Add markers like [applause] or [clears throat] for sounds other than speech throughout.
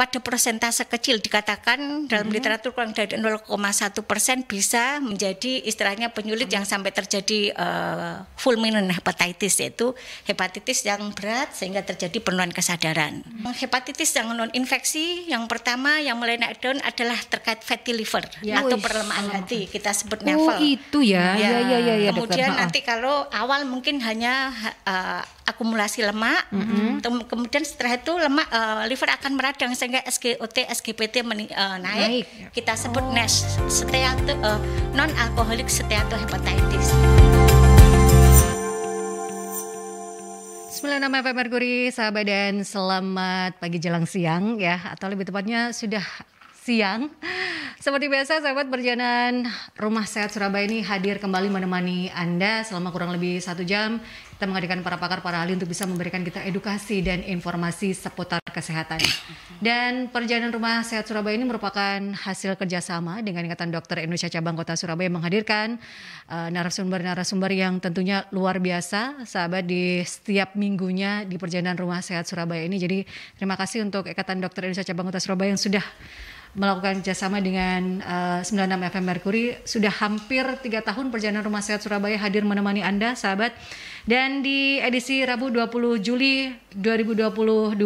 pada persentase kecil dikatakan dalam hmm. literatur kurang dari 0,1 persen bisa menjadi istilahnya penyulit hmm. yang sampai terjadi uh, fulminant hepatitis yaitu hepatitis yang berat sehingga terjadi penurunan kesadaran. Hmm. Hepatitis yang non infeksi yang pertama yang mulai naik down adalah terkait fatty liver ya. atau Uish. perlemahan hati kita sebut oh, Oh itu ya. Ya ya ya. ya, ya Kemudian dekat. nanti kalau awal mungkin hanya eh, akumulasi lemak. Mm -hmm. Kemudian setelah itu lemak uh, liver akan meradang sehingga SGOT, SGPT uh, eh, naik. naik. Kita sebut oh. NASH, steato, uh, eh, non alkoholik steatohepatitis. Sembilan nama FM Merkuri, sahabat dan selamat pagi jelang siang ya, atau lebih tepatnya sudah siang. Seperti biasa sahabat perjalanan Rumah Sehat Surabaya ini hadir kembali menemani Anda selama kurang lebih satu jam. Kita menghadirkan para pakar, para ahli untuk bisa memberikan kita edukasi dan informasi seputar kesehatan. Dan perjalanan Rumah Sehat Surabaya ini merupakan hasil kerjasama dengan Ikatan Dokter Indonesia Cabang Kota Surabaya yang menghadirkan eh, narasumber-narasumber uh, yang tentunya luar biasa sahabat di setiap minggunya di perjalanan Rumah Sehat Surabaya ini. Jadi terima kasih untuk Ikatan Dokter Indonesia Cabang Kota Surabaya yang sudah melakukan kerjasama dengan uh, 96 FM Mercury sudah hampir tiga tahun perjalanan Rumah Sehat Surabaya hadir menemani Anda sahabat dan di edisi Rabu 20 Juli 2022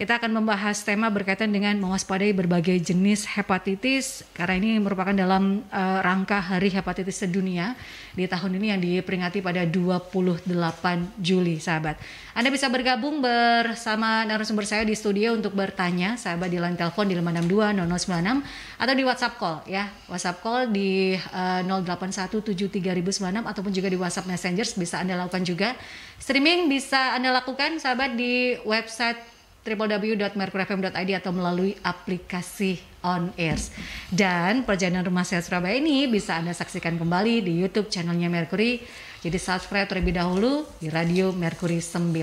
kita akan membahas tema berkaitan dengan mewaspadai berbagai jenis hepatitis karena ini merupakan dalam uh, rangka Hari Hepatitis Sedunia di tahun ini yang diperingati pada 28 Juli, sahabat. Anda bisa bergabung bersama narasumber saya di studio untuk bertanya, sahabat di line telepon di 562 atau di WhatsApp call ya, WhatsApp call di eh, uh, 08173096 ataupun juga di WhatsApp Messenger bisa Anda lakukan juga. Streaming bisa Anda lakukan sahabat di website www.merkurfm.id atau melalui aplikasi On Air. Dan perjalanan rumah sehat Surabaya ini bisa Anda saksikan kembali di YouTube channelnya Mercury. Jadi subscribe terlebih dahulu di Radio Mercury 96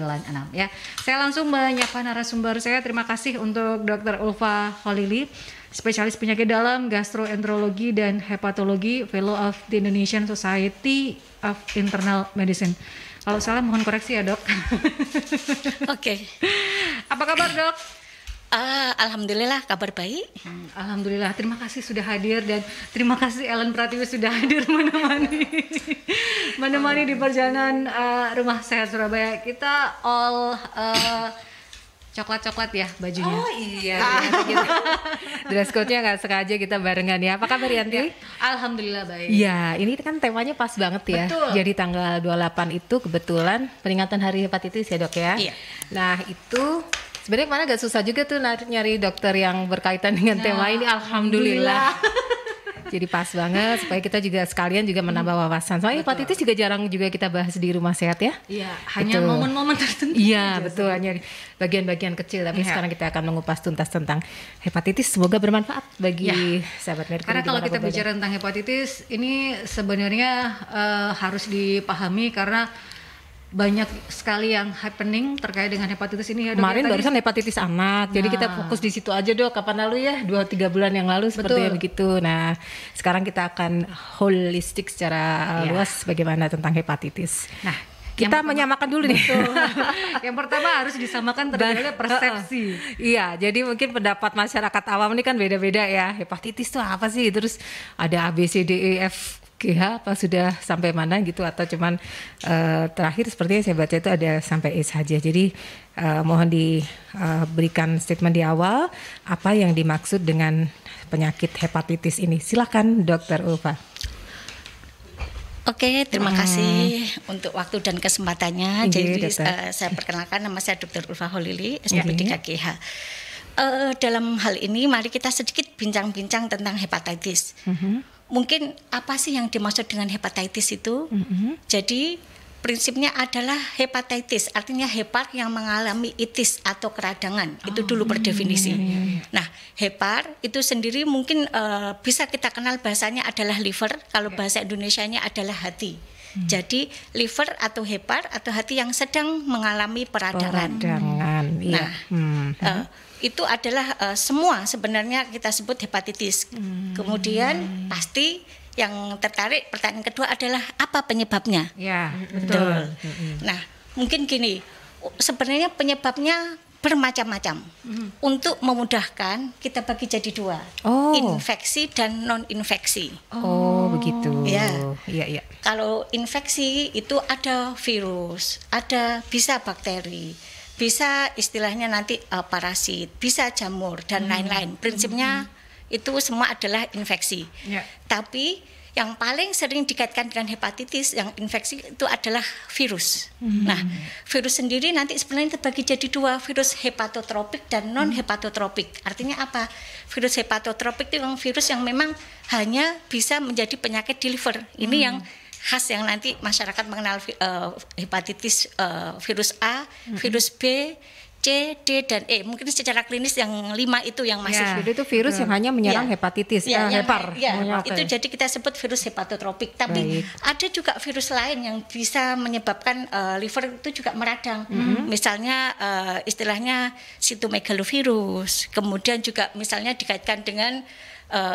ya. Saya langsung menyapa narasumber saya. Terima kasih untuk Dr. Ulfa Holili, spesialis penyakit dalam, gastroenterologi dan hepatologi, fellow of the Indonesian Society of Internal Medicine. Kalau salah mohon koreksi ya dok. [laughs] Oke. okay. Apa kabar dok? Uh, Alhamdulillah kabar baik. Hmm, Alhamdulillah terima kasih sudah hadir dan terima kasih Ellen Pratiwi sudah hadir [laughs] menemani menemani di perjalanan uh, rumah sehat Surabaya kita all. Uh, coklat-coklat ya bajunya. Oh iya. Ah. iya gitu. [laughs] Dress code-nya nggak sengaja kita barengan ya. Apa kabar Yanti? Ya, Alhamdulillah baik. Ya, ini kan temanya pas banget ya. Betul. Jadi tanggal 28 itu kebetulan peringatan Hari Hepatitis ya dok ya. Iya. Nah itu sebenarnya mana gak susah juga tuh nyari dokter yang berkaitan dengan nah, tema ini. Alhamdulillah. alhamdulillah. [laughs] Jadi pas banget supaya kita juga sekalian juga menambah wawasan. Soalnya betul. hepatitis juga jarang juga kita bahas di rumah sehat ya. Iya, hanya momen-momen tertentu. Iya, betul hanya bagian-bagian kecil tapi ya. sekarang kita akan mengupas tuntas tentang hepatitis. Semoga bermanfaat bagi ya. sahabat Merkuri. Karena kalau kita bicara tentang hepatitis ini sebenarnya uh, harus dipahami karena banyak sekali yang happening terkait dengan hepatitis ini ya dok. Ya, Kemarin ya, barusan hepatitis anak, nah. jadi kita nah. fokus di situ aja dok. Kapan lalu ya? Dua tiga bulan yang lalu seperti begitu. Nah, sekarang kita akan holistik secara ya. luas bagaimana tentang hepatitis. Nah, kita yang menyamakan dulu nih. [laughs] yang pertama harus disamakan terhadap nah, persepsi. iya, jadi mungkin pendapat masyarakat awam ini kan beda-beda ya. Hepatitis itu apa sih? Terus ada A B C D E F GH apa sudah sampai mana gitu atau cuman uh, terakhir sepertinya saya baca itu ada sampai S saja. Jadi uh, mohon diberikan eh, uh, statement di awal apa yang dimaksud dengan penyakit hepatitis ini. Silakan Dokter Ulfa. Oke, terima hmm. kasih untuk waktu dan kesempatannya. Ini, iya, Jadi uh, saya perkenalkan nama saya Dokter Ulfa Holili, sebagai KGH uh, iya. dalam hal ini mari kita sedikit bincang-bincang tentang hepatitis. Mm -hmm mungkin apa sih yang dimaksud dengan hepatitis itu? Mm -hmm. Jadi prinsipnya adalah hepatitis, artinya hepar yang mengalami itis atau keradangan. Oh, itu dulu oh, berdefinisi. definisi. Iya, iya, iya, Nah, hepar itu sendiri mungkin uh, bisa kita kenal bahasanya adalah liver, kalau iya. bahasa Indonesia-nya adalah hati. Hmm. Jadi liver atau hepar atau hati yang sedang mengalami peradangan. Peradangan. Nah, iya. hmm. uh, itu adalah uh, semua sebenarnya kita sebut hepatitis. Hmm. Kemudian pasti yang tertarik pertanyaan kedua adalah apa penyebabnya? Ya, betul. betul. Nah, hmm. mungkin gini, sebenarnya penyebabnya bermacam-macam. Hmm. Untuk memudahkan kita bagi jadi dua, oh. infeksi dan non infeksi. Oh, begitu. Ya, ya, ya. Kalau infeksi itu ada virus, ada bisa bakteri bisa istilahnya nanti uh, parasit, bisa jamur dan hmm. lain-lain. Hmm. Prinsipnya hmm. itu semua adalah infeksi. Yeah. Tapi yang paling sering dikaitkan dengan hepatitis yang infeksi itu adalah virus. Hmm. Nah, virus sendiri nanti sebenarnya terbagi jadi dua, virus hepatotropik dan hmm. non hepatotropik. Artinya apa? Virus hepatotropik itu yang virus yang memang hanya bisa menjadi penyakit di liver. Ini hmm. yang khas yang nanti masyarakat mengenal uh, hepatitis uh, virus A, hmm. virus B, C, D dan E. Mungkin secara klinis yang lima itu yang masih. Ya, itu virus hmm. yang nah. hanya menyerang ya. hepatitis, ya, eh, hepar. Ya, oh, okay. itu jadi kita sebut virus hepatotropik. Tapi Baik. ada juga virus lain yang bisa menyebabkan uh, liver itu juga meradang. Hmm. Misalnya uh, istilahnya sitomegalovirus. Kemudian juga misalnya dikaitkan dengan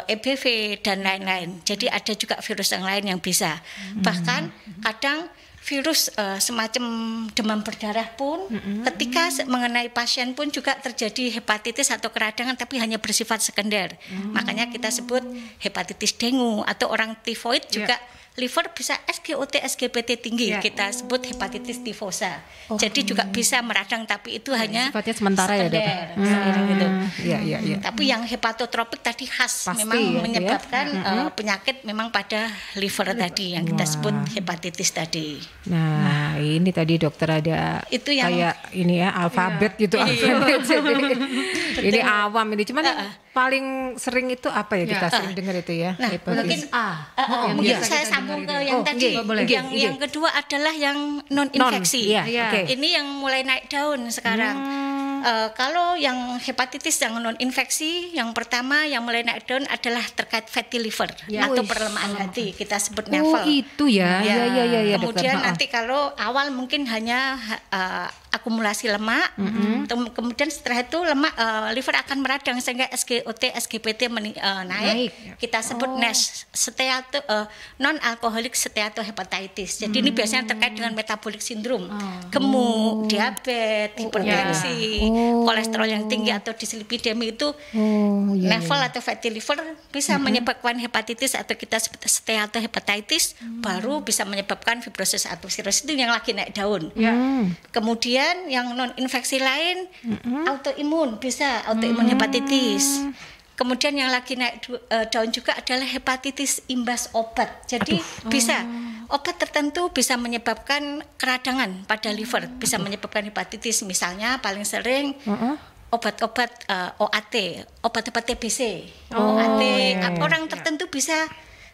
EBV eh, e dan lain-lain. Jadi hmm. ada juga virus yang lain yang bisa. Hmm. Bahkan hmm. kadang virus uh, semacam demam berdarah pun ketika mengenai pasien pun juga terjadi hepatitis atau keradangan tapi hanya bersifat sekunder. Makanya kita sebut hepatitis dengue atau orang tifoid juga yeah liver bisa SGOT SGPT tinggi yeah. kita sebut hepatitis tifosa. Oh. Jadi juga bisa meradang tapi itu ya, hanya sifatnya sementara ya dok. Hmm. Gitu. Ya, ya, ya. Tapi yang hepatotropik tadi khas Pasti, memang ya, ya. menyebabkan ya. Uh, penyakit memang pada liver tadi yang kita Wah. sebut hepatitis tadi. Nah, nah ini tadi dokter ada itu yang kayak ini ya alfabet ya. gitu iya. alfabet. [laughs] ini awam ini cuman uh, uh. paling sering itu apa ya, kita uh. sering dengar itu ya. Nah, hepatitis mungkin A. Uh, oh, mungkin saya nyambung ke gitu. yang oh, tadi. Okay, Yang okay. yang kedua adalah yang non infeksi. Iya, non, yeah, yeah. Okay. Ini yang mulai naik daun sekarang. Hmm. Uh, kalau yang hepatitis yang non infeksi, yang pertama yang mulai naik daun adalah terkait fatty liver yeah. atau perlemahan hati kita sebut oh, nevel. Oh itu ya. Yeah. Yeah, yeah, yeah, yeah, Kemudian dokter. nanti kalau awal mungkin hanya uh, akumulasi lemak. Mm -hmm. Kemudian setelah itu lemak uh, liver akan meradang sehingga SGOT, SGPT uh, eh, naik. naik. Kita sebut oh. NASH, steato uh, eh, non alcoholic steatohepatitis. Jadi mm. ini hmm. biasanya terkait dengan metabolic syndrome, oh. gemuk, oh. diabetes, oh, hipertensi, iya. oh. kolesterol yang tinggi atau dislipidemi itu oh, yeah, level iya. atau fatty liver bisa mm -hmm. menyebabkan hepatitis atau kita sebut steatohepatitis mm. baru bisa menyebabkan fibrosis atau sirosis itu yang lagi naik daun. Yeah. Kemudian kemudian yang non infeksi lain mm-hmm. autoimun bisa autoimun mm-hmm. hepatitis kemudian yang lagi naik uh, daun juga adalah hepatitis imbas obat jadi Aduh. Oh. bisa obat tertentu bisa menyebabkan keradangan pada liver bisa menyebabkan hepatitis misalnya paling sering mm-hmm obat-obat uh, e, OAT, obat-obat TBC, oh, OAT, yeah. Iya. orang iya. tertentu bisa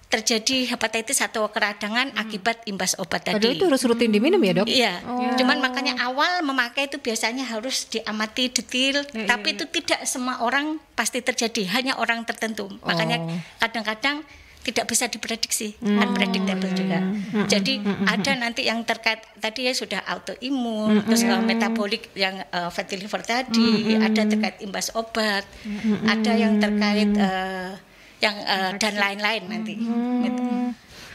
terjadi hepatitis atau keradangan hmm. akibat imbas obat tadi. Padahal itu harus rutin diminum ya dok? Iya. Oh. Cuman makanya awal memakai itu biasanya harus diamati detail. Ya, iya, tapi iya. itu tidak semua orang pasti terjadi, hanya orang tertentu. Makanya oh. kadang-kadang tidak bisa diprediksi, hmm. unpredictable juga. Hmm. Jadi hmm. hmm. ada nanti yang terkait tadi ya sudah autoimun, hmm. terus uh, hmm. metabolik yang uh, fatty liver tadi, hmm. ada terkait imbas obat, hmm. ada yang terkait hmm. uh, yang uh, dan lain-lain nanti. Hmm. Gitu.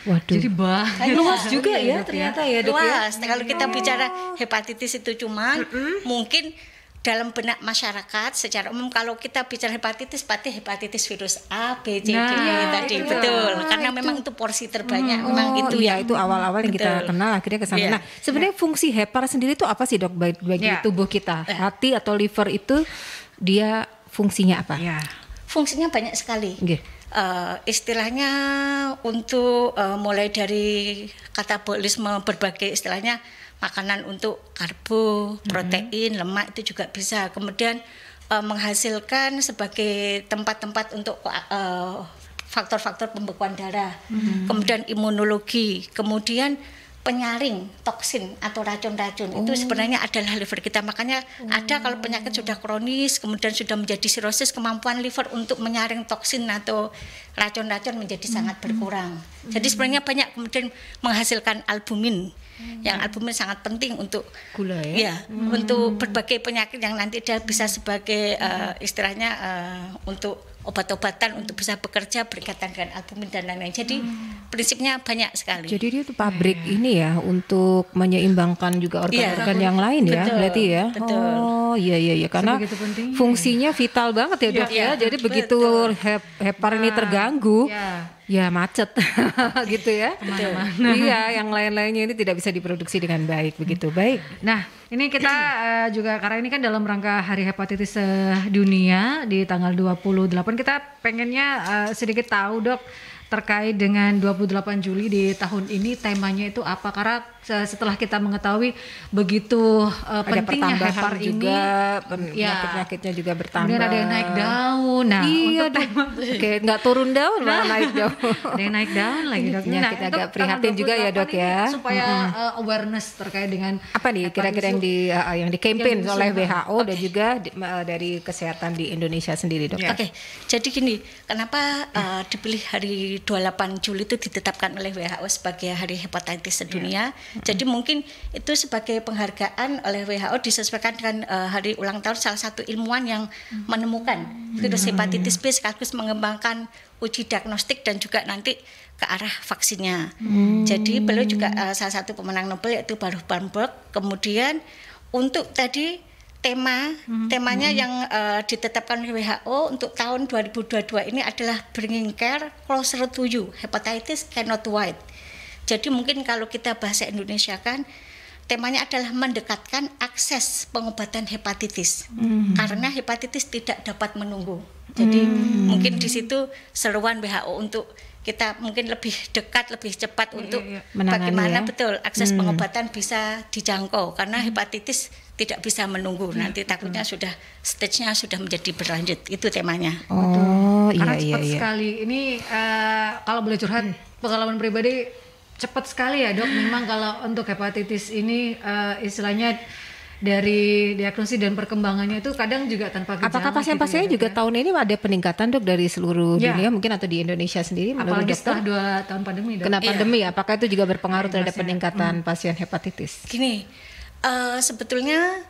Waduh. Jadi bah, iya, Luas juga iya, ya ternyata ya dok ya. Luas. Ya? Kalau hmm. kita bicara hepatitis itu cuma mm -hmm. mungkin dalam benak masyarakat secara umum kalau kita bicara hepatitis pasti hepatitis virus A, B, C, e nah, D tadi itu, betul nah, karena itu. memang itu porsi terbanyak hmm, memang oh, itu iya, ya itu awal-awal yang kita kenal akhirnya ke sana. Yeah. Nah, sebenarnya yeah. fungsi hepar sendiri itu apa sih Dok bagi, bagi yeah. tubuh kita? Hati atau liver itu dia fungsinya apa? Yeah fungsinya banyak sekali. Okay. Uh, eh, istilahnya untuk uh, mulai dari katabolisme berbagai istilahnya makanan untuk karbo, mm-hmm. protein, mm -hmm. lemak itu juga bisa. Kemudian uh, menghasilkan sebagai tempat-tempat untuk faktor-faktor uh, pembekuan darah. Mm -hmm. Kemudian imunologi, kemudian penyaring toksin atau racun-racun oh. itu sebenarnya adalah liver kita makanya oh. ada kalau penyakit hmm. sudah kronis kemudian sudah menjadi sirosis kemampuan liver untuk menyaring toksin atau racun-racun menjadi hmm. sangat berkurang hmm. jadi sebenarnya banyak kemudian menghasilkan albumin hmm. yang albumin sangat penting untuk gula ya, ya hmm. untuk berbagai penyakit yang nanti dia bisa sebagai uh, istilahnya uh, untuk obat-obatan untuk bisa bekerja berkaitan dengan albumin dan lain-lain. Jadi hmm. prinsipnya banyak sekali. Jadi dia itu pabrik hmm. ini ya untuk menyeimbangkan juga iya. organ-organ ya, yang lain ya, betul, ya, berarti ya. Betul. Oh iya iya iya karena fungsinya vital banget ya dok ya. ya. Jadi iya, betul. begitu hep, hepar ini nah, terganggu, ya ya macet [laughs] gitu ya. Kemana-mana. Iya, yang lain-lainnya ini tidak bisa diproduksi dengan baik begitu. Hmm. Baik. Nah, ini kita uh, [clears throat] juga karena ini kan dalam rangka Hari Hepatitis eh, Dunia di tanggal 28 kita pengennya uh, sedikit tahu Dok terkait dengan 28 Juli di tahun ini temanya itu apa karena setelah kita mengetahui begitu uh, ada pentingnya hepar ini, juga, ya. penyakit-penyakitnya ya juga bertambah kemudian ada yang naik daun nah iya, untuk oke nggak turun daun malah nah, naik daun ada yang naik daun lagi dok nah, kita agak prihatin juga ya dok ya supaya uh, awareness terkait dengan apa nih eh, kira-kira yang di uh, yang di campaign oleh WHO okay. dan juga di, uh, dari kesehatan di Indonesia sendiri dok yeah. oke okay. jadi gini kenapa uh, dipilih hari 28 Juli itu ditetapkan oleh WHO sebagai hari hepatitis sedunia yeah jadi mungkin itu sebagai penghargaan oleh WHO disesuaikan dengan uh, hari ulang tahun salah satu ilmuwan yang menemukan hmm. virus hmm. hepatitis B sekaligus mengembangkan uji diagnostik dan juga nanti ke arah vaksinnya. Hmm. Jadi beliau juga uh, salah satu pemenang Nobel yaitu Baruch Bamberg. Kemudian untuk tadi tema hmm. temanya hmm. yang uh, ditetapkan oleh WHO untuk tahun 2022 ini adalah bringing care closer to you hepatitis cannot wait. Hmm jadi mungkin kalau kita bahasa Indonesia kan temanya adalah mendekatkan akses pengobatan hepatitis hmm. karena hepatitis tidak dapat menunggu. Jadi hmm. mungkin di situ seruan WHO untuk kita mungkin lebih dekat, lebih cepat iya, untuk iya, iya. bagaimana ya. betul akses hmm. pengobatan bisa dijangkau karena hmm. hepatitis tidak bisa menunggu ya, nanti takutnya betul. sudah stage-nya sudah menjadi berlanjut itu temanya. Oh, betul. iya karena iya cepat iya. sekali. Ini uh, kalau boleh curhat hmm. pengalaman pribadi cepat sekali ya dok. Memang kalau untuk hepatitis ini uh, istilahnya dari diagnosis dan perkembangannya itu kadang juga tanpa gejala. Apakah pasien-pasiennya gitu ya, juga ya? tahun ini ada peningkatan dok dari seluruh ya. dunia mungkin atau di Indonesia sendiri? Apalagi dokter? setelah dua tahun pandemi. Dok. Kenapa iya. pandemi, apakah itu juga berpengaruh nah, terhadap peningkatan hmm. pasien hepatitis? Gini, uh, sebetulnya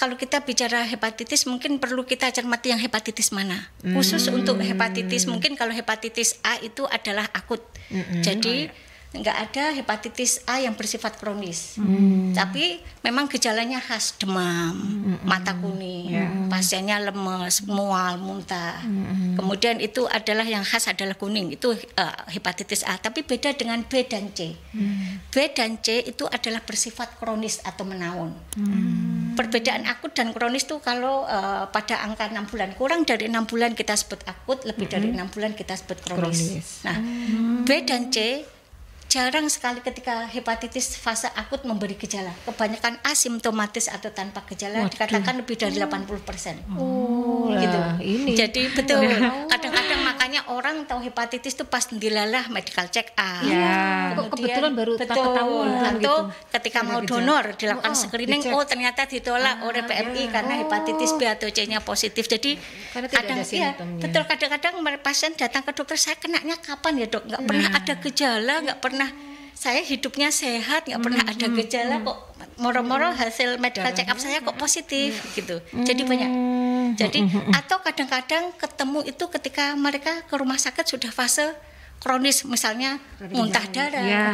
kalau kita bicara hepatitis mungkin perlu kita cermati yang hepatitis mana. Hmm. Khusus untuk hepatitis hmm. mungkin kalau hepatitis A itu adalah akut, hmm. jadi. Oh, iya nggak ada hepatitis A yang bersifat kronis. Hmm. Tapi memang gejalanya khas demam, hmm. mata kuning, hmm. pasiennya lemes, mual, muntah. Hmm. Kemudian itu adalah yang khas adalah kuning, itu uh, hepatitis A. Tapi beda dengan B dan C. Hmm. B dan C itu adalah bersifat kronis atau menaun. Hmm. Perbedaan akut dan kronis itu kalau uh, pada angka 6 bulan kurang dari 6 bulan kita sebut akut, lebih hmm. dari 6 bulan kita sebut kronis. kronis. Nah, hmm. B dan C jarang sekali ketika hepatitis fase akut memberi gejala. Kebanyakan asimptomatis atau tanpa gejala Waduh. dikatakan lebih dari 80 persen. Oh, gitu. ini. Jadi betul. Nah. Kadang-kadang makanya orang tahu hepatitis itu pas dilalah medical check up. Ya. Nah, kemudian, kebetulan baru betul, ketahuan atau gitu. ketika mau donor dilakukan oh, oh screening oh ternyata ditolak ah, oleh PMI ya. karena oh. hepatitis B atau C-nya positif. Jadi karena kadang ada ya, betul kadang-kadang pasien datang ke dokter saya kenaknya kapan ya dok? Gak pernah nah. ada gejala, gak pernah saya hidupnya sehat nggak pernah hmm, ada hmm, gejala hmm. kok moro-moro iya. hasil medical check up saya kok positif hmm. gitu jadi hmm. banyak jadi atau kadang-kadang ketemu itu ketika mereka ke rumah sakit sudah fase kronis misalnya muntah darah, ya.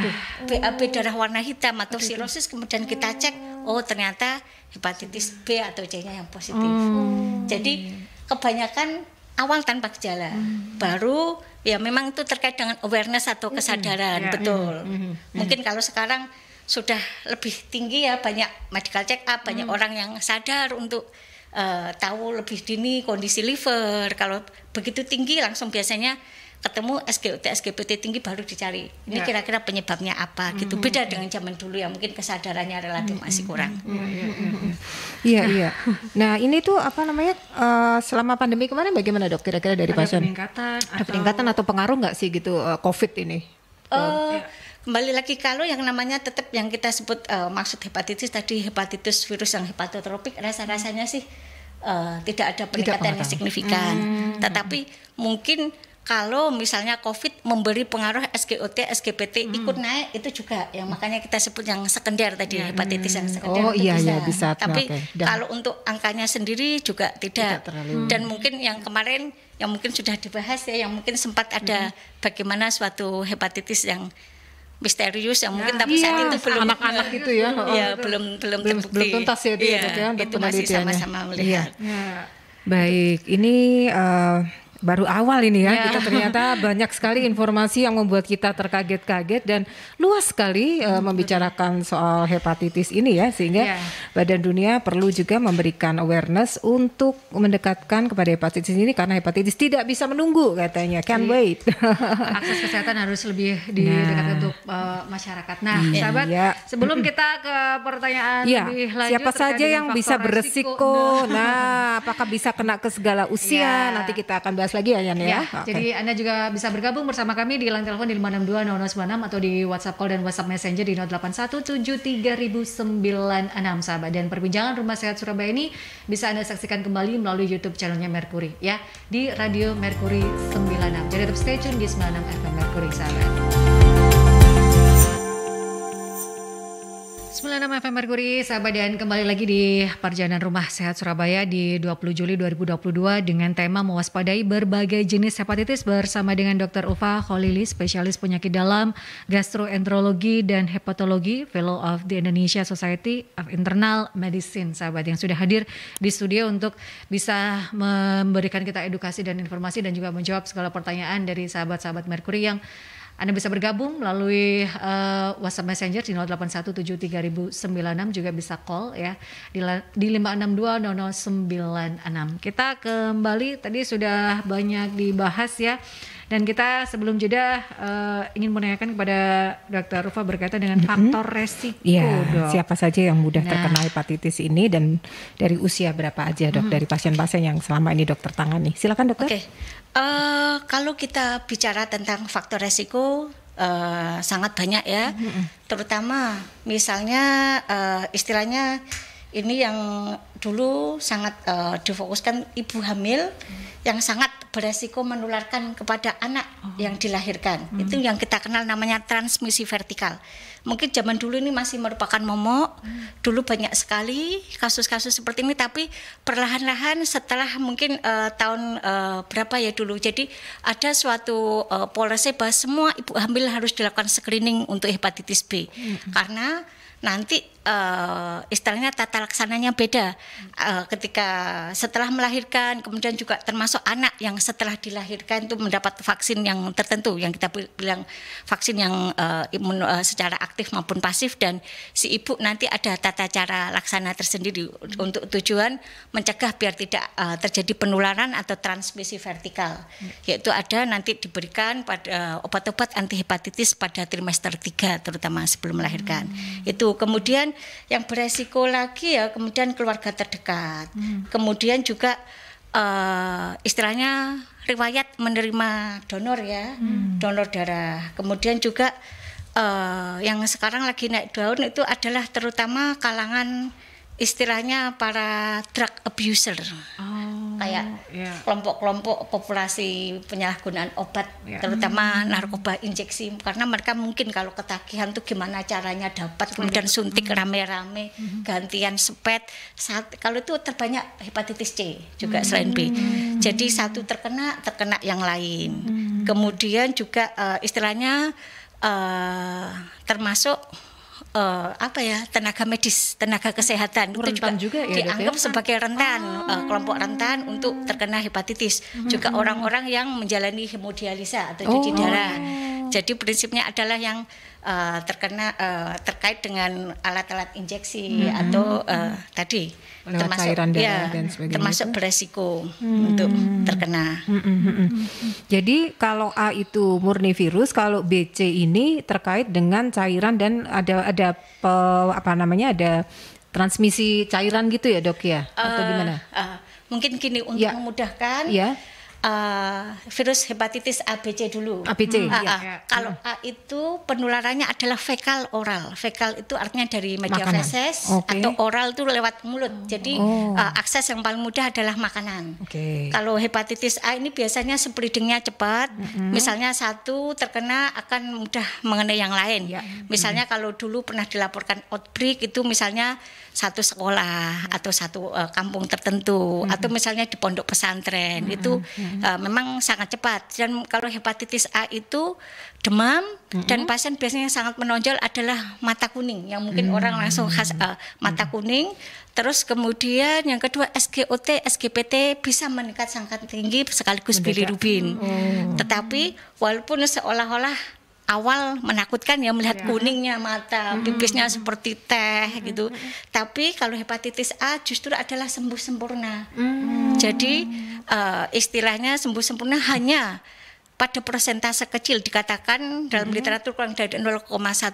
BAB oh. darah warna hitam atau sirosis kemudian kita oh. cek oh ternyata hepatitis B atau C-nya yang positif. Hmm. Jadi oh. kebanyakan awal tanpa gejala. Hmm. Baru Ya memang itu terkait dengan awareness atau kesadaran, mm -hmm. betul. Mm -hmm. Mungkin kalau sekarang sudah lebih tinggi ya banyak medical check up, banyak mm. orang yang sadar untuk uh, tahu lebih dini kondisi liver. Kalau begitu tinggi langsung biasanya ketemu SGUT SGPT tinggi baru dicari ini ya. kira-kira ya. penyebabnya apa hmm, gitu mm-hmm. beda ya. dengan zaman dulu yang mungkin kesadarannya relatif mm-hmm. masih hmm, kurang hmm, [laughs] iya iya nah ini tuh apa namanya uh, selama pandemi kemarin bagaimana dok kira-kira dari ada pasien peningkatan ada peningkatan atau pengaruh nggak sih gitu uh, covid ini uh, ya kembali lagi kalau yang namanya tetap yang kita sebut uh, maksud hepatitis tadi hepatitis virus yang hepatotropik rasa-rasanya sih uh, tidak ada peningkatan tidak yang signifikan. Hmm. Tetapi mungkin kalau misalnya COVID memberi pengaruh SGOT, SGPT hmm. ikut naik itu juga yang makanya kita sebut yang sekunder tadi hmm. hepatitis yang hmm. sekunder. Oh iya bisa. iya bisa. Tapi okay. kalau untuk angkanya sendiri juga tidak. tidak terlalu. Dan mungkin yang kemarin yang mungkin sudah dibahas ya, yang mungkin sempat ada hmm. bagaimana suatu hepatitis yang misterius yang mungkin nah, tapi saat iya. itu belum anak-anak itu ya, oh, ya itu. belum belum terbukti. belum tuntas ya, dia, gitu ya itu masih sama-sama melihat. Iya. Ya. Baik, ini. Uh, baru awal ini ya. Yeah. Kita ternyata banyak sekali informasi yang membuat kita terkaget-kaget dan luas sekali uh, membicarakan soal hepatitis ini ya sehingga yeah. Badan Dunia perlu juga memberikan awareness untuk mendekatkan kepada hepatitis ini karena hepatitis tidak bisa menunggu katanya. Can't iya. wait. [laughs] akses kesehatan harus lebih didekatkan nah. untuk uh, masyarakat. Nah, yeah. Hmm. sahabat, yeah. sebelum kita ke pertanyaan yeah. lebih lanjut siapa saja yang bisa beresiko. Nah. nah, apakah bisa kena ke segala usia? Yeah. Nanti kita akan bahas lagi ya Yan ya. ya okay. Jadi Anda juga bisa bergabung bersama kami di line telepon di 562 atau di WhatsApp call dan WhatsApp Messenger di enam sahabat. Dan perbincangan Rumah Sehat Surabaya ini bisa Anda saksikan kembali melalui YouTube channelnya Mercury ya di Radio Mercury 96. Jadi tetap stay tune di 96 FM Mercury sahabat. 96 FM Merkuri, sahabat dan kembali lagi di Perjalanan Rumah Sehat Surabaya di 20 Juli 2022 dengan tema mewaspadai berbagai jenis hepatitis bersama dengan Dr. Ufa Kholili, spesialis penyakit dalam, gastroenterologi dan hepatologi, Fellow of the Indonesia Society of Internal Medicine, sahabat yang sudah hadir di studio untuk bisa memberikan kita edukasi dan informasi dan juga menjawab segala pertanyaan dari sahabat-sahabat Mercury yang anda bisa bergabung melalui uh, WhatsApp Messenger di 0817396 juga bisa call ya di, di 5620096. Kita kembali tadi sudah banyak dibahas ya. Dan kita sebelum jeda uh, ingin menanyakan kepada Dr. Rufa berkaitan dengan faktor mm-hmm. resiko. Iya, siapa saja yang mudah nah. terkena hepatitis ini dan dari usia berapa aja dok? Mm-hmm. Dari pasien-pasien yang selama ini dokter tangani. Silakan dokter. okay. Uh, kalau kita bicara tentang faktor resiko uh, sangat banyak ya, mm-hmm. terutama misalnya uh, istilahnya ini yang dulu sangat uh, difokuskan ibu hamil mm-hmm. yang sangat beresiko menularkan kepada anak oh. yang dilahirkan. Mm-hmm. Itu yang kita kenal namanya transmisi vertikal mungkin zaman dulu ini masih merupakan momok hmm. dulu banyak sekali kasus-kasus seperti ini tapi perlahan-lahan setelah mungkin uh, tahun uh, berapa ya dulu jadi ada suatu uh, eh, policy bahwa semua ibu hamil harus dilakukan screening untuk hepatitis B hmm. karena nanti uh, istilahnya tata laksananya beda uh, ketika setelah melahirkan kemudian juga termasuk anak yang setelah dilahirkan itu mendapat vaksin yang tertentu yang kita bilang vaksin yang uh, imun uh, secara aktif maupun pasif dan si ibu nanti ada tata cara laksana tersendiri hmm. untuk tujuan mencegah biar tidak uh, terjadi penularan atau transmisi vertikal hmm. yaitu ada nanti diberikan pada uh, obat-obat anti hepatitis pada trimester 3 terutama sebelum melahirkan hmm. itu kemudian yang beresiko lagi ya kemudian keluarga terdekat, hmm. kemudian juga uh, istilahnya riwayat menerima donor ya, hmm. donor darah, kemudian juga uh, yang sekarang lagi naik daun itu adalah terutama kalangan istilahnya para drug abuser. Oh, kayak kelompok iya. kelompok-kelompok populasi penyalahgunaan obat, yeah. terutama narkoba injeksi karena mereka mungkin kalau ketagihan tuh gimana caranya dapat kemudian suntik hmm. rame-rame, mm-hmm. gantian sepet. Saat, kalau itu terbanyak hepatitis C juga mm selain B. Jadi satu terkena, terkena yang lain. mm Kemudian juga uh, istilahnya uh, termasuk uh, apa ya tenaga medis, tenaga kesehatan rentan itu juga, juga ya, dianggap ya? sebagai rentan oh. uh, kelompok rentan untuk terkena hepatitis. Hmm. Juga mhm. orang-orang yang menjalani hemodialisa atau cuci oh. darah. Jadi prinsipnya adalah yang uh, terkena uh, terkait dengan alat-alat injeksi hmm. atau uh, tadi Lewat termasuk cairan darah ya, dan sebagainya termasuk itu. beresiko hmm. untuk terkena. Hmm, hmm, hmm, hmm. Jadi kalau A itu murni virus, kalau BC ini terkait dengan cairan dan ada ada pe, apa namanya ada transmisi cairan gitu ya dok ya atau uh, gimana? Uh, mungkin kini untuk ya. memudahkan. Ya uh, virus hepatitis ABC dulu. ABC. Hmm, uh, iya, iya. Kalau A itu penularannya adalah fekal oral. Fekal itu artinya dari media makanan. feses okay. atau oral itu lewat mulut. Jadi oh. uh, akses yang paling mudah adalah makanan. Okay. Kalau hepatitis A ini biasanya spreadingnya cepat. Mm-hmm. Misalnya satu terkena akan mudah mengenai yang lain. Ya. Misalnya mm-hmm. kalau dulu pernah dilaporkan outbreak itu misalnya satu sekolah atau satu uh, kampung tertentu hmm. atau misalnya di pondok pesantren hmm. itu hmm. Uh, memang sangat cepat dan kalau hepatitis A itu demam hmm. dan pasien biasanya sangat menonjol adalah mata kuning yang mungkin hmm. orang langsung khas uh, mata hmm. kuning Terus kemudian yang kedua SGOT, SGPT bisa meningkat sangat tinggi sekaligus bilirubin. Hmm. Tetapi walaupun seolah-olah awal menakutkan ya melihat ya. kuningnya mata, hmm. pipisnya seperti teh hmm. gitu. Hmm. hmm. Tapi kalau hepatitis A justru adalah sembuh sempurna. Hmm. Jadi uh, istilahnya sembuh sempurna hanya pada persentase kecil dikatakan dalam hmm. literatur kurang dari 0,1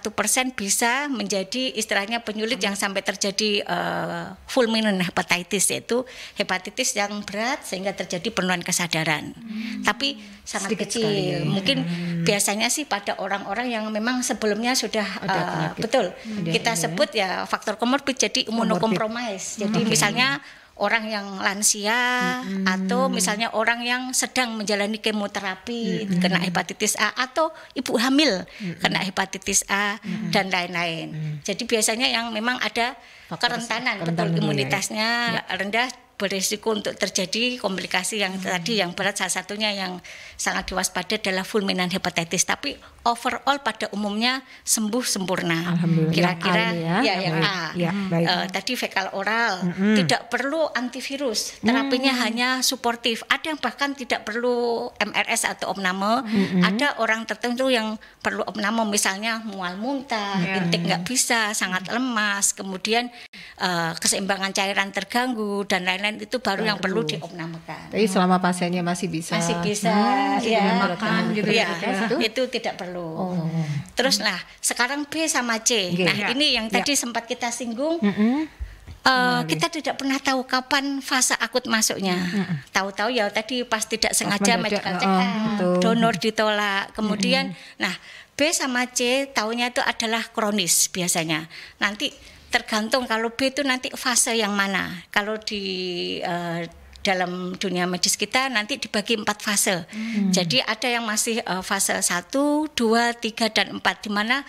persen bisa menjadi istilahnya penyulit hmm. yang mm-hmm. sampai terjadi uh, fulminant hepatitis yaitu hepatitis yang berat sehingga terjadi penurunan kesadaran. Hmm. Tapi sangat Sedikit kecil. Sekali, ya. Mungkin hmm. biasanya sih pada orang-orang yang memang sebelumnya sudah uh, betul. Hmm. kita hmm. sebut ya faktor komorbid jadi imunokompromis. Jadi okay. Mm-hmm. misalnya mm-hmm orang yang lansia mm -hmm. atau misalnya orang yang sedang menjalani kemoterapi mm -hmm. kena hepatitis A atau ibu hamil mm -hmm. kena hepatitis A mm -hmm. dan lain-lain. Mm -hmm. Jadi biasanya yang memang ada Faktor kerentanan betul ya. imunitasnya ya. rendah berisiko untuk terjadi komplikasi yang hmm. tadi yang berat salah satunya yang sangat diwaspadai adalah fulminan hepatitis tapi overall pada umumnya sembuh sempurna kira-kira ya, ya yang A ya, Uh, tadi fekal oral -hmm. tidak perlu antivirus terapinya -hmm. hanya suportif ada yang bahkan tidak perlu MRS atau opname mm -hmm. ada orang tertentu yang perlu opname misalnya mual muntah hmm. intik nggak bisa sangat lemas kemudian uh, keseimbangan cairan terganggu dan lain-lain lain itu baru, baru. yang perlu diopnamekan. Tapi selama pasiennya masih bisa masih bisa hmm, iya. hmm gitu iya. ya makan gitu ya, ya. Itu? tidak perlu. Oh. Terus nah sekarang B sama C. Okay. Nah ya. ini yang ya. tadi sempat kita singgung. Mm -hmm. Uh, kita tidak pernah tahu kapan fase akut masuknya. tahu Tahu-tahu ya tadi pas tidak sengaja pas medical oh, check oh, donor ditolak. Kemudian hmm. nah B sama C tahunya itu adalah kronis biasanya. Nanti tergantung kalau B itu nanti fase yang mana. Kalau di uh, dalam dunia medis kita nanti dibagi empat fase. Hmm. Jadi ada yang masih uh, fase 1, 2, 3 dan 4 di mana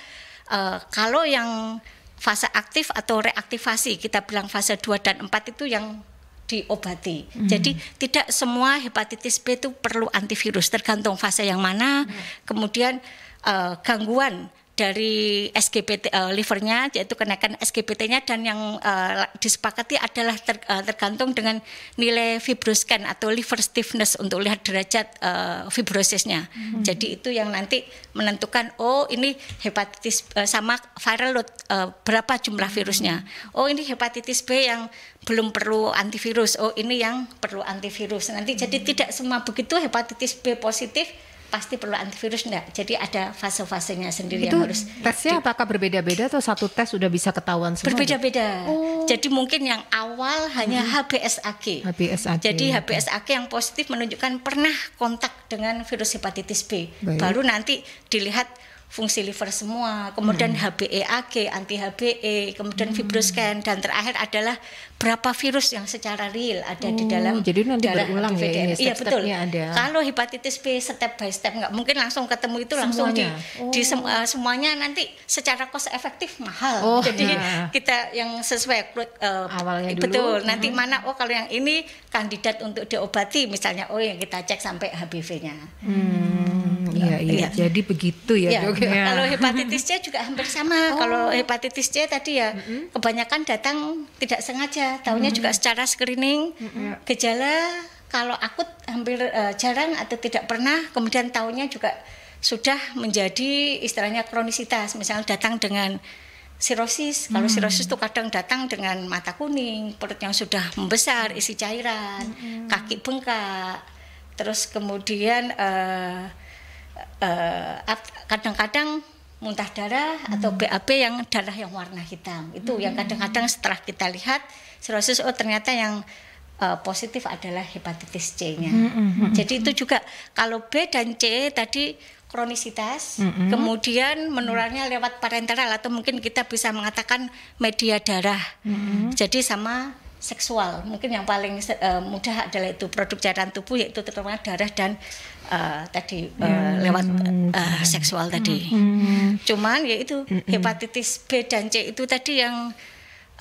uh, kalau yang fase aktif atau reaktivasi kita bilang fase 2 dan 4 itu yang diobati. Hmm. Jadi tidak semua hepatitis B itu perlu antivirus tergantung fase yang mana. Hmm. Kemudian uh, gangguan dari SGPT uh, eh, livernya yaitu kenaikan SGPT-nya dan yang uh, disepakati adalah ter, uh, tergantung dengan nilai fibroscan atau liver stiffness untuk lihat derajat uh, fibrosisnya. -hmm. Jadi itu yang nanti menentukan oh ini hepatitis uh, sama viral load uh, berapa jumlah hmm. virusnya. Oh ini hepatitis B yang belum perlu antivirus. Oh ini yang perlu antivirus. Nanti -hmm. jadi tidak semua begitu hepatitis B positif pasti perlu antivirus enggak. Jadi ada fase-fasenya sendiri itu yang harus. Tesnya apakah berbeda-beda atau satu tes sudah bisa ketahuan semua? Berbeda-beda. Oh. Jadi mungkin yang awal hanya hmm. HBsAg. HBsAg. Jadi HBsAg yang positif menunjukkan pernah kontak dengan virus hepatitis B. Baik. Baru nanti dilihat fungsi liver semua, kemudian hmm. HBEAG, anti HBE, kemudian hmm. fibroscan dan terakhir adalah berapa virus yang secara real ada oh, di dalam jadi nanti darah berulang ya step ya, iya betul ada. kalau hepatitis B step by step nggak mungkin langsung ketemu itu semuanya. langsung di oh. di sem uh, eh, semuanya nanti secara cost efektif mahal oh, jadi nah. kita yang sesuai uh, awalnya betul, dulu nanti uh mana oh kalau yang ini kandidat untuk diobati misalnya oh yang kita cek sampai hbv nya hmm. Iya iya, iya, iya. Jadi begitu ya, ya. Ya. Kalau hepatitis C juga hampir sama. [laughs] Oh. Kalau hepatitis C tadi ya mm -hmm. kebanyakan datang tidak sengaja tahunya mm -hmm. juga secara screening mm -hmm. gejala kalau akut hampir uh, jarang atau tidak pernah kemudian tahunya juga sudah menjadi istilahnya kronisitas misalnya datang dengan sirosis kalau hmm. sirosis itu kadang datang dengan mata kuning perut yang sudah membesar mm-hmm. isi cairan hmm. kaki bengkak terus kemudian e, e, kadang-kadang uh, kadang -kadang muntah darah hmm. atau BAB yang darah yang warna hitam itu hmm. yang kadang-kadang setelah kita lihat serosis oh ternyata yang uh, positif adalah hepatitis C-nya. Hmm, hmm, hmm, hmm. Jadi itu juga kalau B dan C tadi kronisitas, hmm kemudian menularnya lewat parenteral atau mungkin kita bisa mengatakan media darah. hmm Jadi sama seksual. Mungkin yang paling uh, mudah adalah itu produk cairan tubuh yaitu terutama darah dan Eh, tadi uh, hmm. lewat uh, hmm, hmm. seksual hmm, tadi. Hmm. Cuman yaitu hepatitis B dan C itu tadi yang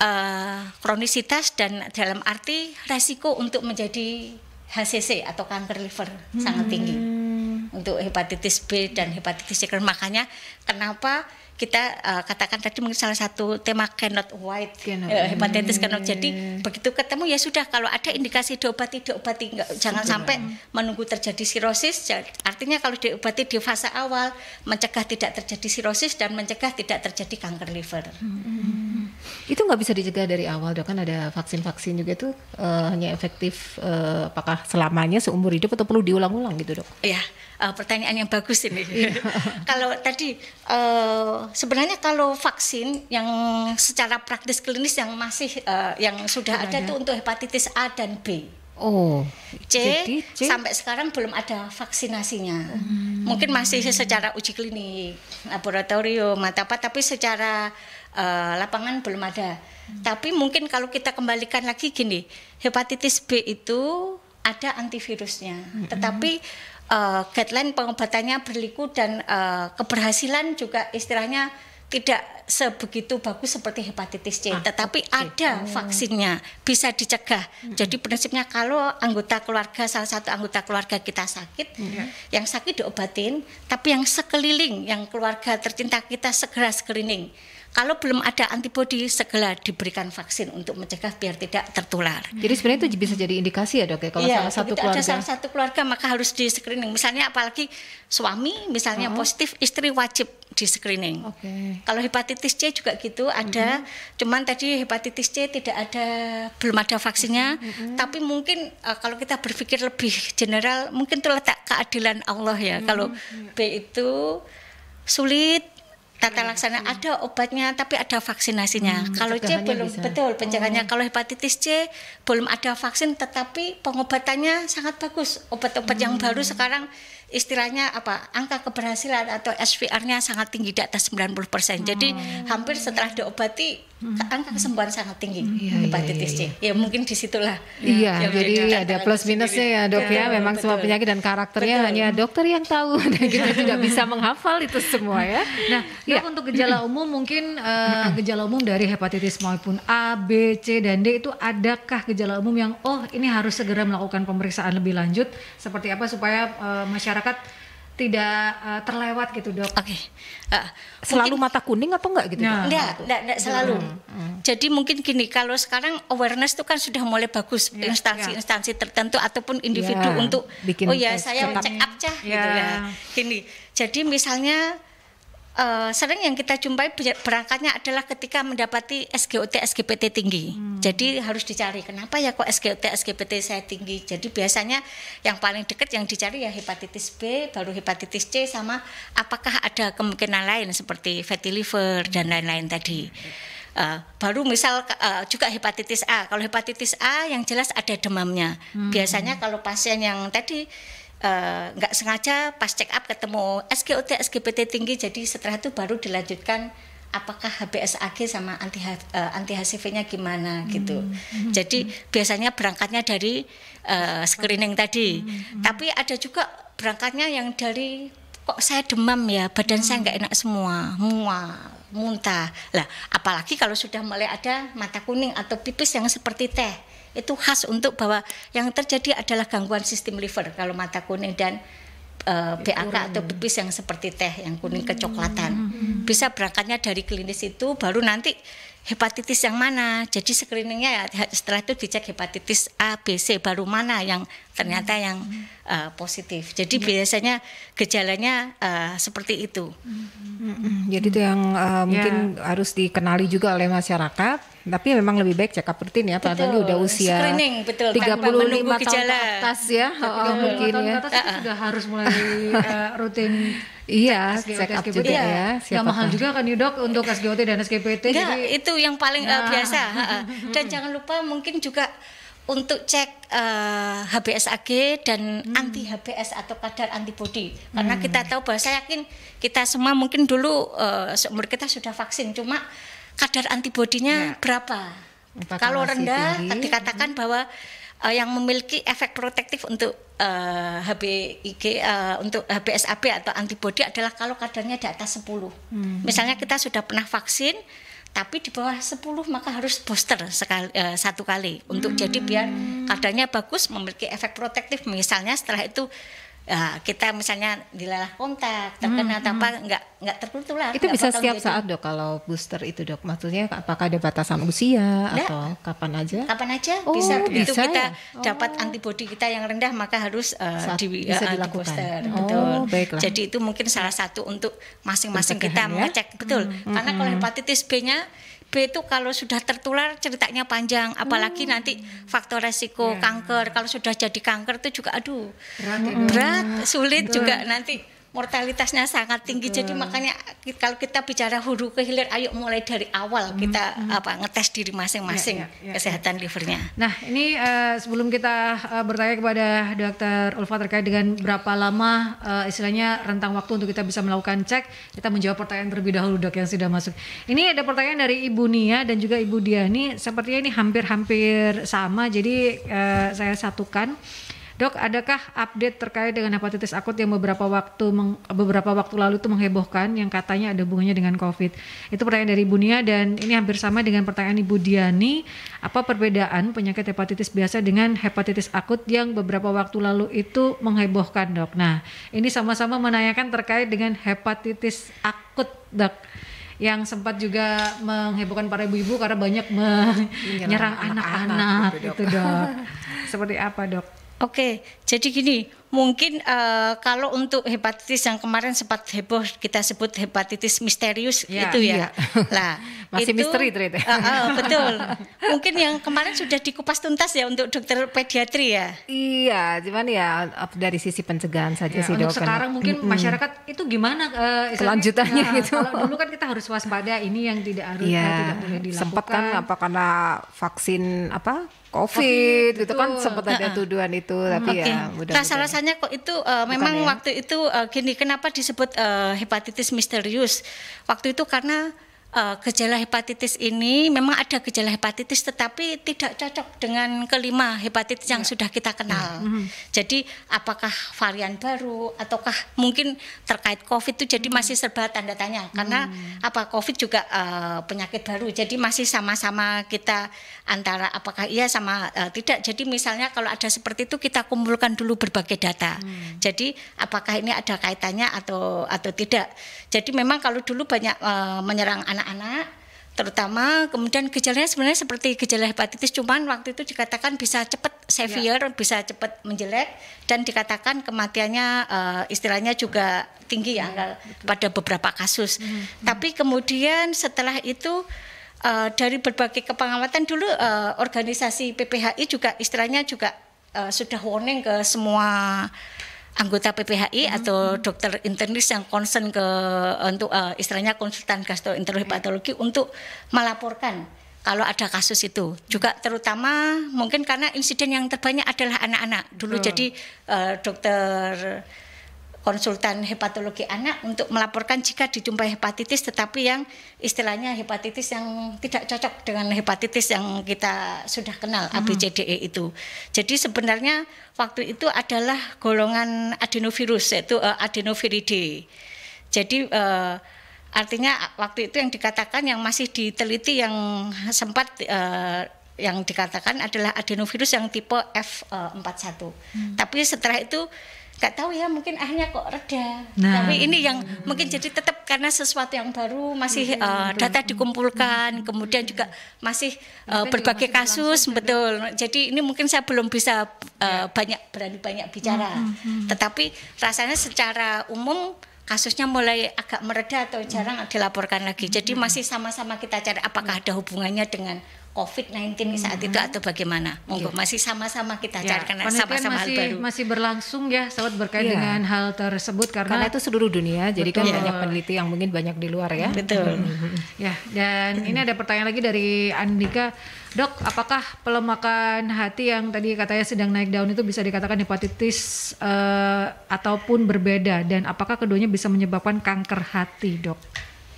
uh, kronisitas dan dalam arti resiko untuk menjadi HCC atau kanker liver hmm. sangat tinggi untuk hepatitis B dan hepatitis C. Makanya kenapa kita uh, katakan tadi mungkin salah satu tema cannot white cannot. Uh, hepatitis hmm. cannot. Jadi begitu ketemu ya sudah kalau ada indikasi diobati diobati enggak, jangan sampai menunggu terjadi sirosis. Artinya kalau diobati di fase awal mencegah tidak terjadi sirosis dan mencegah tidak terjadi kanker liver. Hmm. Itu nggak bisa dicegah dari awal dok kan ada vaksin-vaksin juga itu uh, eh, hanya efektif uh, apakah selamanya seumur hidup atau perlu diulang-ulang gitu dok? Iya uh, pertanyaan yang bagus ini. Iya. [laughs] kalau tadi uh, sebenarnya kalau vaksin yang secara praktis klinis yang masih uh, yang sudah ada itu untuk hepatitis A dan B. Oh, C, jadi, C sampai sekarang belum ada vaksinasinya. Hmm. Mungkin masih secara uji klinik, laboratorium, atau apa tapi secara uh, lapangan belum ada. Hmm. Tapi mungkin kalau kita kembalikan lagi gini, hepatitis B itu ada antivirusnya, hmm. tetapi uh, guideline pengobatannya berliku dan uh, keberhasilan juga istilahnya tidak sebegitu bagus seperti hepatitis C, ah, tetapi ada oh. vaksinnya bisa dicegah. -hmm. Jadi prinsipnya kalau anggota keluarga salah satu anggota keluarga kita sakit, mm -hmm. Ya. yang sakit diobatin, tapi yang sekeliling, yang keluarga tercinta kita segera screening. Kalau belum ada antibodi segala diberikan vaksin untuk mencegah biar tidak tertular. Jadi sebenarnya itu bisa jadi indikasi ya dok ya kalau ya, salah satu keluarga. ada salah satu keluarga maka harus di screening. Misalnya apalagi suami misalnya oh. positif, istri wajib di screening. Okay. Kalau hepatitis C juga gitu ada, mm -hmm. cuman tadi hepatitis C tidak ada belum ada vaksinnya, mm -hmm. tapi mungkin uh, kalau kita berpikir lebih general mungkin itu letak keadilan Allah ya. Mm -hmm. Kalau mm-hmm. B itu sulit tata laksana hmm. ada obatnya tapi ada vaksinasinya. Hmm, kalau C belum bisa. betul oh. pencegahannya. Oh. Kalau hepatitis C belum ada vaksin tetapi pengobatannya sangat bagus. Obat-obat hmm. yang baru sekarang istilahnya apa angka keberhasilan atau SVR-nya sangat tinggi di atas 90%. Hmm. Jadi hampir setelah diobati hmm. angka kesembuhan sangat tinggi hmm. Iya, hepatitis iya, C. Ya, ya, ya. ya mungkin disitulah. Iya, ya, jadi ada plus minusnya ya dok ya. ya. Memang betul. semua penyakit dan karakternya betul. hanya dokter yang tahu. [laughs] Dan kita iya. tidak bisa menghafal itu semua ya. Nah, ya. untuk gejala umum mungkin uh, gejala umum dari hepatitis maupun A, B, C dan D itu adakah gejala umum yang oh ini harus segera melakukan pemeriksaan lebih lanjut seperti apa supaya uh, masyarakat masyarakat tidak uh, terlewat gitu dok. Oke. Okay. Uh, eh, selalu mungkin, mata kuning apa enggak gitu? Nah. Enggak, enggak, enggak selalu. Hmm. Hmm. Jadi mungkin gini, kalau sekarang awareness itu kan sudah mulai bagus ya, instansi-instansi yeah. instansi tertentu ataupun individu yeah. untuk Bikin oh ya saya check up cah yeah. gitu ya. Gini. Jadi misalnya uh, sering yang kita jumpai berangkatnya adalah ketika mendapati SGOT SGPT tinggi. Hmm. Jadi harus dicari kenapa ya kok SGOT SGPT saya tinggi. Jadi biasanya yang paling dekat yang dicari ya hepatitis B, baru hepatitis C sama apakah ada kemungkinan lain seperti fatty liver dan lain-lain tadi. Uh, baru misal uh, juga hepatitis A. Kalau hepatitis A yang jelas ada demamnya. Hmm. Biasanya kalau pasien yang tadi Eh, nggak uh, sengaja pas check up ketemu SGOT SGPT tinggi jadi setelah itu baru dilanjutkan apakah HBSAG sama anti uh, anti HCV-nya gimana hmm. gitu. Hmm. hmm, hmm jadi hmm. biasanya berangkatnya dari uh, screening tadi. Hmm. Tapi ada juga berangkatnya yang dari kok saya demam ya, badan hmm. saya nggak enak semua, mual, muntah. Lah, apalagi kalau sudah mulai ada mata kuning atau pipis yang seperti teh itu khas untuk bahwa yang terjadi adalah gangguan sistem liver kalau mata kuning dan uh, eh, BAK atau pipis yang seperti teh yang kuning kecoklatan. Hmm. Bisa berangkatnya dari klinis itu baru nanti hepatitis yang mana. Jadi screeningnya ya setelah itu dicek hepatitis A, B, C baru mana yang ternyata hmm. yang hmm. uh, positif. Jadi hmm. biasanya gejalanya uh, seperti itu. Hmm. hmm. Jadi itu yang uh, mungkin ya. harus dikenali juga oleh masyarakat. Tapi ya memang lebih baik check rutin ya, apalagi udah usia Screening, betul. 35 tahun ke atas ya. Oh, mungkin ya. uh -uh. sudah harus mulai uh, rutin Iya, SGOT, check iya. ya. Siapa mahal juga kan nih dok untuk SGOT dan SGPT. Enggak, jadi... itu yang paling eh, nah. uh, biasa. dan [laughs] jangan lupa mungkin juga untuk cek uh, eh, HBsAg dan hmm. anti HBs atau kadar antibodi karena hmm. kita tahu bahwa saya yakin kita semua mungkin dulu uh, seumur kita sudah vaksin cuma kadar antibodinya ya. berapa kalau rendah tadi katakan hmm. bahwa uh, yang memiliki efek protektif untuk uh, eh, HBIG uh, eh, untuk HBSAB atau antibodi adalah kalau kadarnya di atas 10. Hmm. Misalnya kita sudah pernah vaksin tapi di bawah 10 maka harus booster sekali uh, satu kali untuk hmm. jadi biar kadarnya bagus memiliki efek protektif misalnya setelah itu Nah, kita misalnya dilelah kontak terkena hmm, tanpa hmm. nggak nggak lah Itu bisa setiap gitu. saat dok kalau booster itu dok. Maksudnya apakah ada batasan usia nggak. atau kapan aja? Kapan aja oh, bisa. Begitu bisa kita ya? oh. dapat antibodi kita yang rendah maka harus uh, di, bisa uh, dilakukan. booster. Oh, betul. Baiklah. Jadi itu mungkin salah satu untuk masing-masing kita ya? mengecek betul. Hmm, hmm Karena hmm. kalau hepatitis B-nya B itu kalau sudah tertular ceritanya panjang, apalagi hmm. nanti faktor resiko yeah. kanker. Kalau sudah jadi kanker itu juga aduh berat, ya, berat sulit Betul. juga nanti mortalitasnya sangat tinggi. Betul. Jadi makanya kalau kita bicara hulu ke hilir, ayo mulai dari awal hmm. kita apa ngetes diri masing-masing ya, ya, ya, kesehatan ya. livernya. Nah ini uh, sebelum kita uh, bertanya kepada Dokter Ulfa terkait dengan berapa lama uh, istilahnya rentang waktu untuk kita bisa melakukan cek, kita menjawab pertanyaan terlebih dahulu dok yang sudah masuk. Ini ada pertanyaan dari Ibu Nia dan juga Ibu Diani. Sepertinya ini hampir-hampir sama. Jadi uh, saya satukan. Dok, adakah update terkait dengan hepatitis akut yang beberapa waktu meng, beberapa waktu lalu itu menghebohkan yang katanya ada hubungannya dengan COVID? Itu pertanyaan dari Bunia dan ini hampir sama dengan pertanyaan Ibu Diani. Apa perbedaan penyakit hepatitis biasa dengan hepatitis akut yang beberapa waktu lalu itu menghebohkan, Dok? Nah, ini sama-sama menanyakan terkait dengan hepatitis akut, Dok yang sempat juga menghebohkan para ibu-ibu karena banyak menyerang anak-anak gitu dok. Seperti apa dok? Oke, jadi gini, mungkin uh, kalau untuk hepatitis yang kemarin sempat heboh kita sebut hepatitis misterius ya, itu ya. Iya. [laughs] Lah, [laughs] masih itu, misteri ternyata. Uh, [laughs] uh, betul. mungkin yang kemarin sudah dikupas tuntas ya untuk dokter pediatri ya. Iya, cuman ya dari sisi pencegahan saja ya, sih untuk dok. sekarang mungkin mm -hmm. masyarakat itu gimana uh, kelanjutannya ya, gitu. Kalau dulu kan kita harus waspada ini yang tidak harus ya, tidak boleh dilakukan. Sempat kan apa karena vaksin apa COVID, COVID gitu kan sempat ada tuduhan itu tapi okay. ya mudah rasa-rasanya kok itu uh, memang ya. waktu itu uh, gini kenapa disebut uh, hepatitis misterius waktu itu karena uh, gejala hepatitis ini memang ada gejala hepatitis tetapi tidak cocok dengan kelima hepatitis yang ya. sudah kita kenal. Mm -hmm. Jadi apakah varian baru ataukah mungkin terkait COVID itu jadi mhm. masih serba tanda tanya karena mm. apa COVID juga uh, penyakit baru. Jadi masih sama-sama kita antara apakah iya sama uh, tidak. Jadi misalnya kalau ada seperti itu kita kumpulkan dulu berbagai data. Mm. Jadi apakah ini ada kaitannya atau atau tidak. Jadi memang kalau dulu banyak uh, menyerang anak anak-anak terutama kemudian gejalanya sebenarnya seperti gejala hepatitis cuman waktu itu dikatakan bisa cepat severe ya. bisa cepat menjelek dan dikatakan kematiannya uh, istilahnya juga tinggi ya, ya pada beberapa kasus hmm, hmm. tapi kemudian setelah itu uh, dari berbagai kepengamatan dulu uh, organisasi PPHI juga istilahnya juga uh, sudah warning ke semua anggota PPHI hmm. atau dokter internis yang concern ke untuk uh, istilahnya konsultan gastroenterologi hmm. untuk melaporkan kalau ada kasus itu juga mm-hmm. terutama mungkin karena insiden yang terbanyak adalah anak-anak dulu hmm. jadi uh, dokter konsultan hepatologi anak untuk melaporkan jika dijumpai hepatitis tetapi yang istilahnya hepatitis yang tidak cocok dengan hepatitis yang kita sudah kenal hmm. ABCDE itu. Jadi sebenarnya waktu itu adalah golongan adenovirus yaitu uh, eh, adenoviridae. Jadi uh, artinya waktu itu yang dikatakan yang masih diteliti yang sempat uh, yang dikatakan adalah adenovirus yang tipe F41. hmm. Tapi setelah itu nggak tahu ya mungkin akhirnya kok reda nah. tapi ini yang mungkin jadi tetap karena sesuatu yang baru masih uh, data dikumpulkan kemudian juga masih uh, berbagai kasus betul jadi ini mungkin saya belum bisa uh, banyak berani banyak bicara hmm, hmm, tetapi rasanya secara umum kasusnya mulai agak mereda atau jarang dilaporkan lagi. Jadi masih sama-sama kita cari apakah ya. ada hubungannya dengan COVID-19 saat itu mm-hmm. atau bagaimana? Monggo yeah. masih sama-sama kita yeah. carikan sama-sama hal baru. Masih berlangsung ya sahabat berkait yeah. dengan hal tersebut karena, karena itu seluruh dunia. Betul. Jadi kan banyak peneliti yang mungkin banyak di luar ya. Betul. Mm-hmm. ya, dan mm-hmm. ini ada pertanyaan lagi dari Andika. Dok, apakah pelemakan hati yang tadi katanya sedang naik daun itu bisa dikatakan hepatitis uh, ataupun berbeda dan apakah keduanya bisa menyebabkan kanker hati, Dok?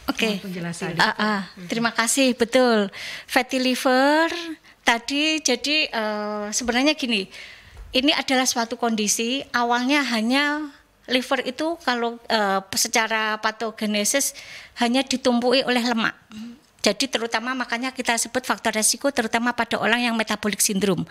Oke. Okay. Uh, uh, terima kasih. Betul. Fatty liver tadi jadi uh, sebenarnya gini. Ini adalah suatu kondisi awalnya hanya liver itu kalau uh, secara patogenesis hanya ditumpui oleh lemak. Jadi terutama makanya kita sebut faktor resiko terutama pada orang yang metabolic syndrome.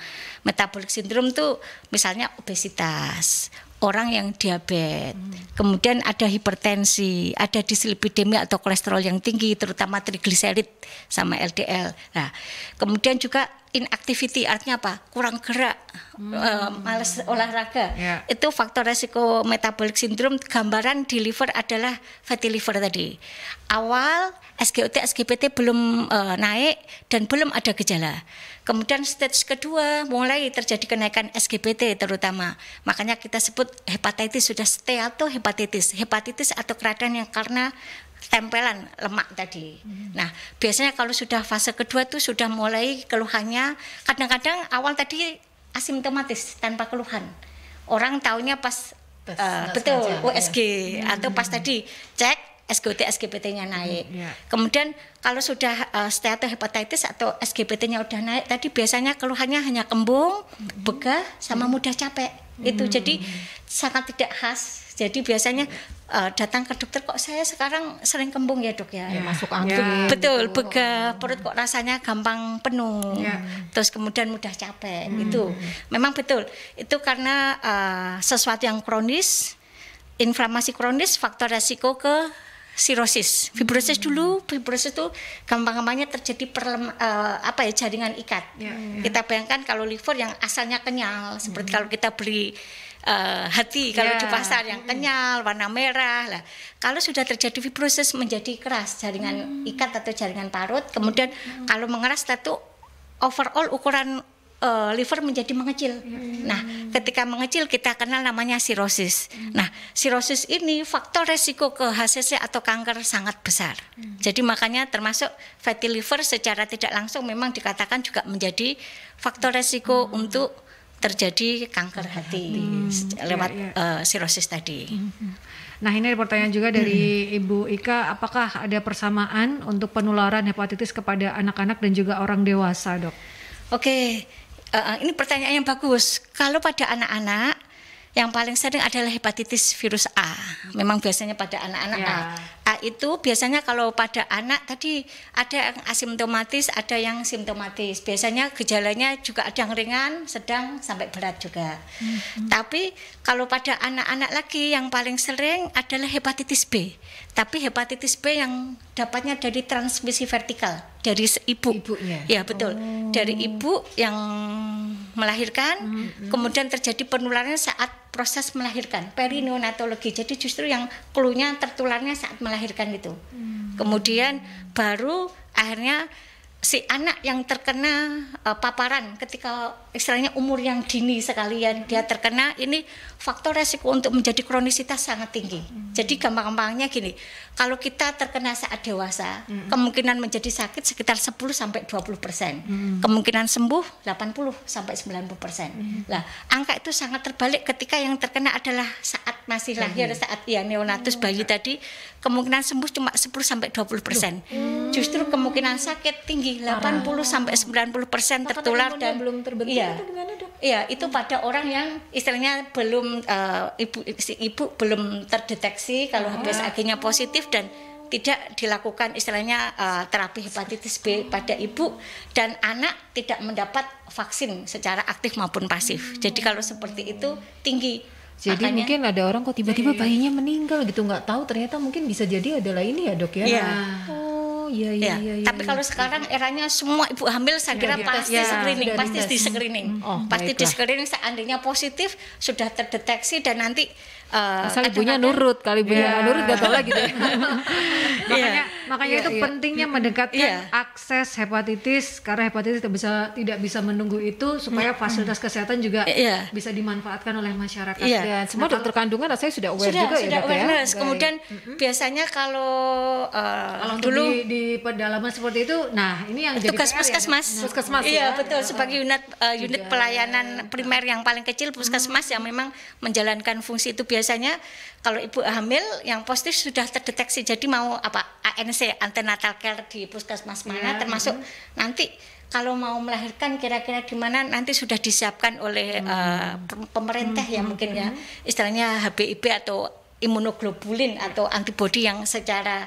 Metabolic syndrome itu misalnya obesitas, orang yang diabetes. Hmm. Kemudian ada hipertensi, ada dislipidemia atau kolesterol yang tinggi terutama trigliserid sama LDL. Nah, kemudian juga inactivity artinya apa kurang gerak hmm. uh, males olahraga yeah. itu faktor resiko metabolic syndrome gambaran di liver adalah fatty liver tadi awal SGOT SGPT belum uh, naik dan belum ada gejala kemudian stage kedua mulai terjadi kenaikan SGPT terutama makanya kita sebut hepatitis sudah steatohepatitis hepatitis hepatitis atau keradangan yang karena tempelan lemak tadi. Hmm. Nah, biasanya kalau sudah fase kedua itu sudah mulai keluhannya kadang-kadang awal tadi asimptomatis tanpa keluhan. Orang tahunya pas uh, betul USG ya. Hmm. atau pas tadi cek SGOT SGPT-nya naik. Hmm, yeah. Kemudian kalau sudah uh, eh, hepatitis atau SGPT-nya udah naik, tadi biasanya keluhannya hanya kembung, hmm. begah, sama mudah capek. Itu jadi sangat tidak khas jadi biasanya uh, datang ke dokter kok saya sekarang sering kembung ya dok ya, ya masuk ya, angin. Ya. Betul, begah perut kok rasanya gampang penuh, ya. terus kemudian mudah capek hmm. itu. Memang betul itu karena uh, sesuatu yang kronis, inflamasi kronis faktor resiko ke sirosis. Fibrosis hmm. dulu, fibrosis itu gampang-gampangnya terjadi perlem, uh, apa ya jaringan ikat. Ya, ya. Kita bayangkan kalau liver yang asalnya kenyal, seperti hmm. kalau kita beli uh, hati kalau yeah. pasar yang kenyal warna merah lah kalau sudah terjadi fibrosis menjadi keras jaringan hmm. ikat atau jaringan parut kemudian hmm. kalau mengeras tentu overall ukuran uh, liver menjadi mengecil. Hmm. Nah, ketika mengecil kita kenal namanya sirosis. Hmm. Nah, sirosis ini faktor resiko ke HCC atau kanker sangat besar. Hmm. Jadi makanya termasuk fatty liver secara tidak langsung memang dikatakan juga menjadi faktor resiko hmm. untuk terjadi kanker hati hmm, iya, lewat iya, iya. Uh, eh, sirosis tadi. Hmm. Nah ini pertanyaan juga dari hmm. Ibu Ika, apakah ada persamaan untuk penularan hepatitis kepada anak-anak dan juga orang dewasa dok? Oke, okay. uh, eh, eh, ini pertanyaan yang bagus. Kalau pada anak-anak yang paling sering adalah hepatitis virus A. Memang biasanya pada anak-anak ya. A. A itu biasanya kalau pada anak tadi ada yang asimptomatis, ada yang simptomatis. Biasanya gejalanya juga ada yang ringan, sedang sampai berat juga. Hmm. Tapi kalau pada anak-anak lagi yang paling sering adalah hepatitis B tapi hepatitis B yang dapatnya dari transmisi vertikal dari ibu. Ibunya. Ya betul. Oh. Dari ibu yang melahirkan, mm -hmm. kemudian terjadi penularan saat proses melahirkan perineonatologi. Jadi justru yang keluarnya tertularnya saat melahirkan itu. Mm. Kemudian baru akhirnya si anak yang terkena uh, paparan ketika istilahnya umur yang dini sekalian dia terkena ini faktor resiko untuk menjadi kronisitas sangat tinggi. Hmm. Jadi gampang-gampangnya gini, kalau kita terkena saat dewasa, hmm. kemungkinan menjadi sakit sekitar 10 sampai 20 persen, hmm. kemungkinan sembuh 80 sampai 90 persen. Hmm. Nah, angka itu sangat terbalik ketika yang terkena adalah saat masih lahir, hmm. saat ya neonatus hmm. bayi tadi, kemungkinan sembuh cuma 10 sampai 20 persen. Hmm. Justru kemungkinan sakit tinggi 80 sampai 90 persen tertular dan belum terbentuk. Iya, iya. Itu gimana dok? Iya, itu hmm. pada orang yang istilahnya belum uh, ibu si ibu belum terdeteksi kalau hmm. habis akhirnya positif dan tidak dilakukan istilahnya uh, terapi hepatitis B pada ibu dan anak tidak mendapat vaksin secara aktif maupun pasif. Hmm. Jadi kalau seperti itu tinggi. Jadi Makanya, mungkin ada orang kok tiba-tiba iya, iya, iya. bayinya meninggal gitu nggak tahu ternyata mungkin bisa jadi adalah ini ya dok ya. Iya. Oh iya iya. Ya. iya, iya Tapi iya, kalau iya. sekarang eranya semua ibu hamil saya kira ya, pasti ya, screening, oh, pasti di screening, oh, pasti baiklah. di screening seandainya positif sudah terdeteksi dan nanti uh, asal ibunya eh, ya. nurut kali ibunya yeah. nurut gak tau lagi gitu ya. [laughs] iya. makanya yeah. makanya yeah, itu yeah. pentingnya mendekatkan yeah. akses hepatitis karena hepatitis tidak bisa tidak bisa menunggu itu supaya fasilitas kesehatan juga yeah. bisa dimanfaatkan oleh masyarakat yeah. dan semua nah, dokter kandungan rasanya sudah aware sudah, juga ya, sudah ya aware ya? kemudian mm-hmm. biasanya kalau uh, kalau dulu di, di pedalaman seperti itu nah ini yang tugas puskesmas ya? puskesmas iya betul sebagai unit unit pelayanan primer yang paling kecil puskesmas yang memang menjalankan fungsi itu biasanya biasanya kalau ibu hamil yang positif sudah terdeteksi jadi mau apa ANC antenatal care di puskesmas mana ya, termasuk -huh. Ya. nanti kalau mau melahirkan kira-kira di mana nanti sudah disiapkan oleh hmm. uh, pemerintah ya hmm. ya mungkin ya hmm. istilahnya HBIB atau imunoglobulin atau antibodi yang secara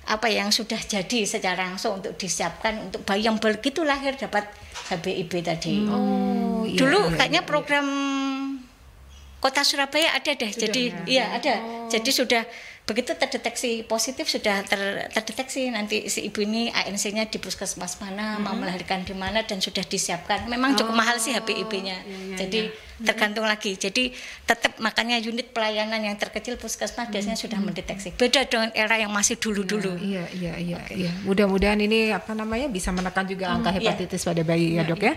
apa ya, yang sudah jadi secara langsung untuk disiapkan untuk bayi yang begitu lahir dapat HBIB tadi. Hmm. Oh, hmm. dulu iya, kayaknya iya, program kota Surabaya ada deh. Sudah jadi ya, ya ada. Oh. Jadi sudah begitu terdeteksi positif sudah ter, terdeteksi nanti si ibu ini ANC-nya di puskesmas mana, hmm. mau mm-hmm. melahirkan di mana dan sudah disiapkan. Memang cukup mahal sih HPIB-nya. Oh, ya, iya, jadi ya Hmm. tergantung hmm. lagi. Jadi tetap makanya unit pelayanan yang terkecil puskesmas hmm. biasanya sudah hmm. mendeteksi. Beda dengan era yang masih dulu-dulu. Ya, iya, iya, iya, okay. iya. Mudah-mudahan ini apa namanya bisa menekan juga hmm, angka iya. hepatitis iya. pada bayi ya, iya, Dok iya. ya.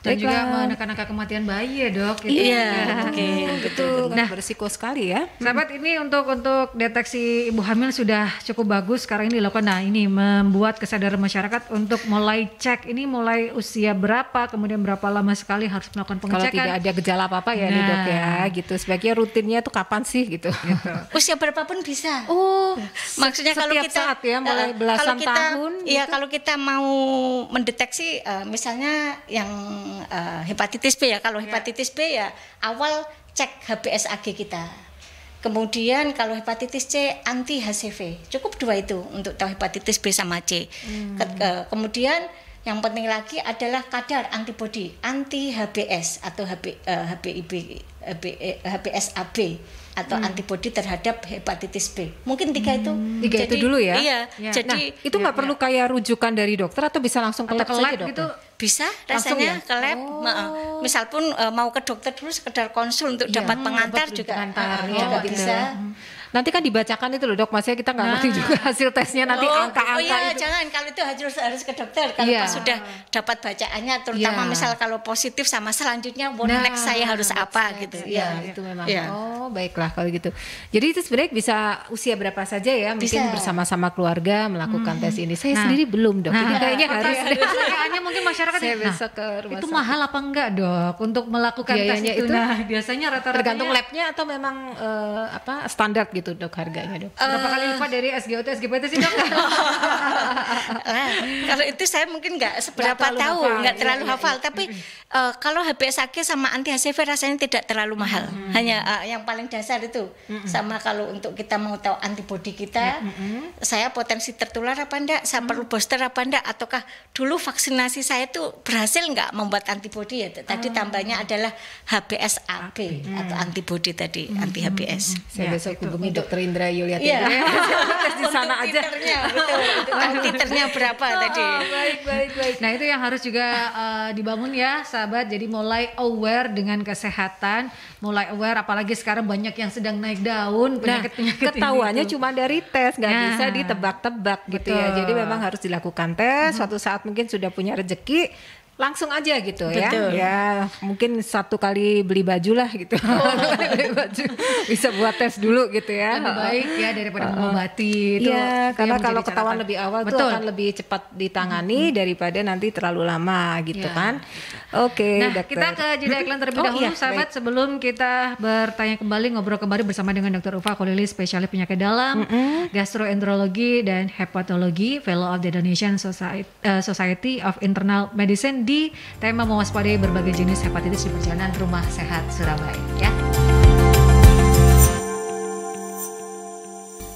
Dan Baiklah. juga menekan angka kematian bayi ya, Dok. Gitu. Iya, oke. Okay. Itu nah, bersiko sekali ya. Sahabat ini untuk untuk deteksi ibu hamil sudah cukup bagus sekarang ini dilakukan. Nah, ini membuat kesadaran masyarakat untuk mulai cek ini mulai usia berapa, kemudian berapa lama sekali harus melakukan pengecekan. Kalau tidak ada gejala gejala apa-apa ya nah. dok ya nah. gitu sebaiknya rutinnya tuh kapan sih gitu, gitu. [laughs] usia berapa pun bisa oh maksudnya kalau kita saat ya eh, mulai eh, belasan kalau kita, tahun ya gitu. kalau kita mau mendeteksi uh, misalnya yang uh, hepatitis B ya kalau iya. hepatitis B ya awal cek HbsAg kita Kemudian kalau hepatitis C anti HCV, cukup dua itu untuk tahu hepatitis B sama C. Hmm. kemudian yang penting lagi adalah kadar antibodi anti HBS atau HB, uh, HBIB, HB, eh, HBSAB eh, atau hmm. antibodi terhadap hepatitis B. Mungkin tiga itu. Hmm. Tiga jadi, itu dulu ya. Iya. Ya. Jadi nah, itu nggak ya, perlu ya. kayak rujukan dari dokter atau bisa langsung ke lab, saja gitu? dokter? Bisa rasanya ya? ke lab. Oh. Eh, misal pun uh, mau ke dokter dulu sekedar konsul untuk ya. dapat pengantar juga. Pengantar, uh, ah, ya, juga gitu. bisa. Hmm. Nanti kan dibacakan itu loh dok, maksudnya kita nggak nah. ngerti juga hasil tesnya nanti oh, angka-angka. Oh, oh iya, itu. jangan kalau itu harus harus ke dokter kalau yeah. sudah dapat bacaannya, terutama yeah. misal kalau positif sama selanjutnya one nah, next saya harus apa next. gitu. Iya, yeah, itu memang. Iya. Oh baiklah kalau gitu. Jadi itu sebenarnya bisa usia berapa saja ya, mungkin bersama-sama keluarga melakukan hmm. tes ini. Saya nah. sendiri belum dok. Nah, Jadi kayaknya harus. Kayaknya mungkin masyarakat saya nah, ke rumah nah. itu sama. mahal apa enggak dok untuk melakukan tesnya itu? Nah biasanya rata-rata tergantung ya. labnya atau memang eh, apa standar gitu gitu dok harganya dok? Eh, Berapa kali lipat dari SGOT SGPT sih dok? [laughs] Eh, kalau itu saya mungkin nggak seberapa gak tahu, nggak terlalu iya, iya hafal. Iya, iya. Tapi uh, kalau HBS sama anti HCV rasanya tidak terlalu mahal. Mm-hmm. Hanya uh, yang paling dasar itu. Mm-hmm. Sama kalau untuk kita mau tahu antibodi kita, mm-hmm. saya potensi tertular apa ndak Saya mm-hmm. perlu booster apa enggak? Ataukah dulu vaksinasi saya itu berhasil nggak membuat antibodi ya? Tadi oh. tambahnya adalah HBS AB atau antibodi tadi mm-hmm. anti HBS. Saya ya, besok hubungi nih dokter Indra Yulia iya. ya. [laughs] di sana aja titernya, [laughs] berapa oh, tadi baik baik baik nah itu yang harus juga eh, dibangun ya sahabat jadi mulai aware dengan kesehatan mulai aware apalagi sekarang banyak yang sedang naik daun penyakit penyakit nah, gitu. ketahuannya cuma dari tes nggak nah. bisa ditebak-tebak gitu ya jadi memang harus dilakukan tes mm-hmm. suatu saat mungkin sudah punya rezeki langsung aja gitu ya. Betul. ya. Ya, mungkin satu kali beli baju lah gitu. Oh. [laughs] beli baju bisa buat tes dulu gitu ya. Lebih baik ya daripada uh, mengobati itu. Iya, karena kalau ketahuan lebih awal Betul. tuh akan lebih cepat ditangani hmm. daripada nanti terlalu lama gitu ya. kan. Oke, okay, Nah, kita ke jeda iklan terlebih oh, dahulu iya, sahabat baik. sebelum kita bertanya kembali ngobrol kembali bersama dengan Dr. Ufa Kolili spesialis penyakit dalam, mm -hmm. gastroenterologi dan hepatologi, fellow of the Indonesian Society, uh, Society of Internal Medicine di tema mewaspadai berbagai jenis hepatitis di perjalanan rumah sehat Surabaya ya.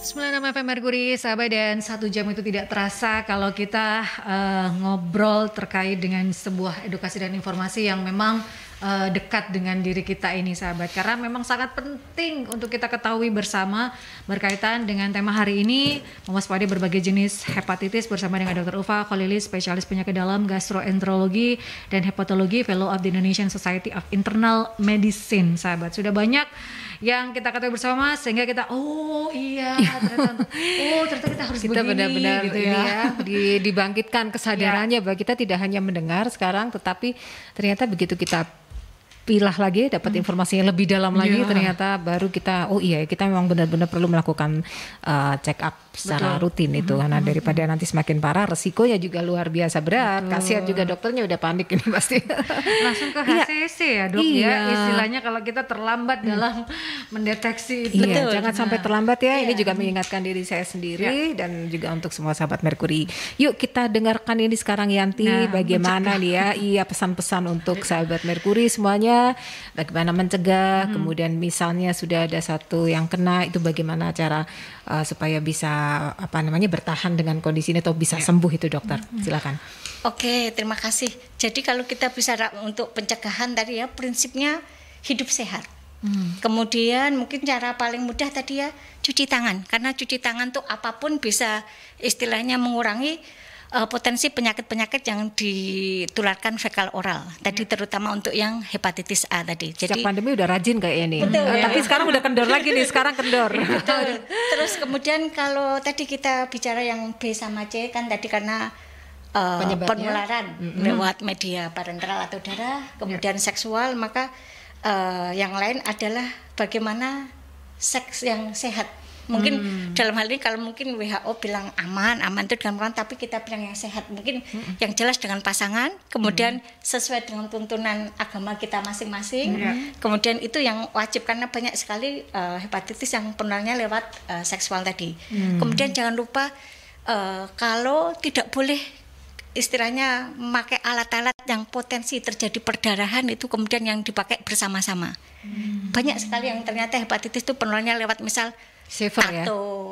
96 FM Mercury, sahabat dan satu jam itu tidak terasa kalau kita uh, ngobrol terkait dengan sebuah edukasi dan informasi yang memang uh, dekat dengan diri kita ini sahabat karena memang sangat penting untuk kita ketahui bersama berkaitan dengan tema hari ini mewaspadai berbagai jenis hepatitis bersama dengan Dr. Ufa Kholili spesialis penyakit dalam gastroenterologi dan hepatologi fellow of the Indonesian Society of Internal Medicine sahabat sudah banyak yang kita ketahui bersama sehingga kita oh iya ternyata oh ternyata kita harus kita benar-benar gitu ya. ya di, dibangkitkan kesadarannya ya. bahwa kita tidak hanya mendengar sekarang tetapi ternyata begitu kita pilah lagi, dapat hmm. informasi yang lebih dalam lagi yeah. ternyata baru kita oh iya kita memang benar-benar perlu melakukan uh, check up secara Betul. rutin itu karena mm-hmm, mm-hmm, daripada mm-hmm. nanti semakin parah resikonya juga luar biasa berat. Kasihan juga dokternya udah panik ini pasti. [laughs] Langsung ke HCC ya, ya dok ya. iya. ya istilahnya kalau kita terlambat hmm. dalam [laughs] mendeteksi itu. Iya, Betul. jangan nah. sampai terlambat ya. Iya. Ini juga mengingatkan diri saya sendiri ya. dan juga untuk semua sahabat Merkuri. Yuk kita dengarkan ini sekarang Yanti nah, bagaimana nih ya iya pesan-pesan untuk sahabat Merkuri semuanya bagaimana mencegah hmm. kemudian misalnya sudah ada satu yang kena itu bagaimana cara Eh, supaya bisa apa namanya bertahan dengan kondisi ini atau bisa ya. sembuh itu dokter. Silakan. Oke, terima kasih. Jadi kalau kita bisa untuk pencegahan tadi ya prinsipnya hidup sehat. Hmm. Kemudian mungkin cara paling mudah tadi ya cuci tangan karena cuci tangan tuh apapun bisa istilahnya mengurangi uh, potensi penyakit-penyakit yang ditularkan fekal oral tadi ya. terutama untuk yang hepatitis A tadi. Jadi Sejak pandemi udah rajin kayaknya nih. Betul, eh, ya. Tapi sekarang udah kendor lagi nih, sekarang kendor. [laughs] [laughs] Terus kemudian kalau tadi kita bicara yang B sama C kan tadi karena uh, penularan mm-hmm. lewat media parenteral atau darah, ya. kemudian yeah. seksual, maka uh, yang lain adalah bagaimana seks yang sehat mungkin hmm. dalam hal ini kalau mungkin WHO bilang aman aman itu dengan orang tapi kita bilang yang sehat mungkin hmm. yang jelas dengan pasangan kemudian hmm. sesuai dengan tuntunan agama kita masing-masing hmm. kemudian itu yang wajib karena banyak sekali uh, hepatitis yang penularnya lewat uh, seksual tadi hmm. kemudian jangan lupa uh, kalau tidak boleh istilahnya memakai alat-alat yang potensi terjadi perdarahan itu kemudian yang dipakai bersama-sama. Hmm. Banyak sekali yang ternyata hepatitis itu penularnya lewat misal Saver ya.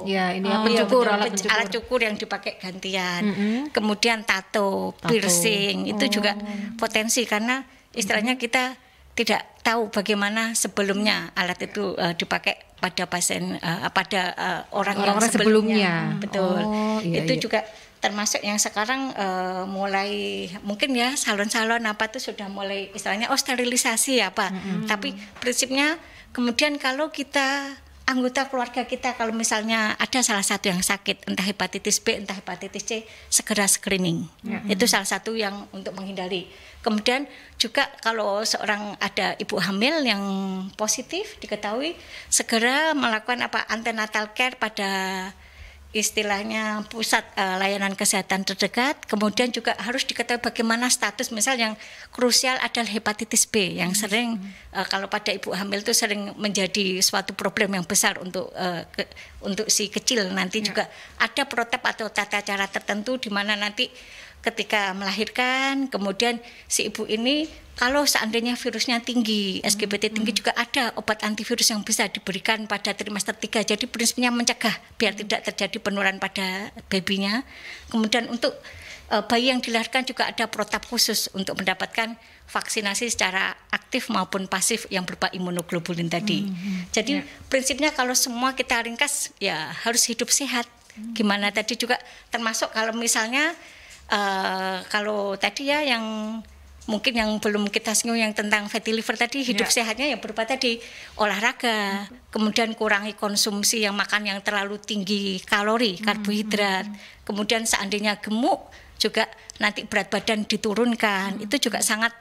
Ya, ini oh, iya, pencukur, ya, alat pencukur. Alat cukur yang dipakai gantian. Mm -hmm. Kemudian tato, tato. piercing oh. itu juga oh. potensi karena istilahnya kita tidak tahu bagaimana sebelumnya alat itu uh, dipakai pada pasien uh, pada uh, eh, orang, orang yang sebelumnya. sebelumnya. Mm, betul. Oh, iya, itu iya. juga termasuk yang sekarang uh, mulai mungkin ya salon-salon apa tuh sudah mulai istilahnya oh sterilisasi apa. Ya, mm -hmm. Tapi prinsipnya kemudian kalau kita anggota keluarga kita kalau misalnya ada salah satu yang sakit entah hepatitis B entah hepatitis C segera screening mm itu salah satu yang untuk menghindari kemudian juga kalau seorang ada ibu hamil yang positif diketahui segera melakukan apa antenatal care pada istilahnya pusat uh, layanan kesehatan terdekat. Kemudian juga harus diketahui bagaimana status misal yang krusial adalah hepatitis B yang hmm. sering hmm. uh, kalau pada ibu hamil itu sering menjadi suatu problem yang besar untuk uh, ke, untuk si kecil. Nanti ya. juga ada protap atau tata cara tertentu di mana nanti ketika melahirkan kemudian si ibu ini kalau seandainya virusnya tinggi, SGBT hmm, tinggi hmm. juga ada obat antivirus yang bisa diberikan pada trimester 3. Jadi prinsipnya mencegah biar hmm. tidak terjadi penularan pada babynya. Kemudian untuk e, bayi yang dilahirkan juga ada protap khusus untuk mendapatkan vaksinasi secara aktif maupun pasif yang berupa imunoglobulin tadi. Hmm. hmm Jadi yeah. prinsipnya kalau semua kita ringkas ya harus hidup sehat. Hmm. Gimana tadi juga termasuk kalau misalnya uh, kalau tadi ya yang mungkin yang belum kita singgung yang tentang fatty liver tadi hidup yeah. sehatnya ya berupa tadi olahraga mm-hmm. kemudian kurangi konsumsi yang makan yang terlalu tinggi kalori mm-hmm. karbohidrat hmm, hmm. kemudian seandainya gemuk juga nanti berat badan diturunkan mm-hmm. itu juga hmm. sangat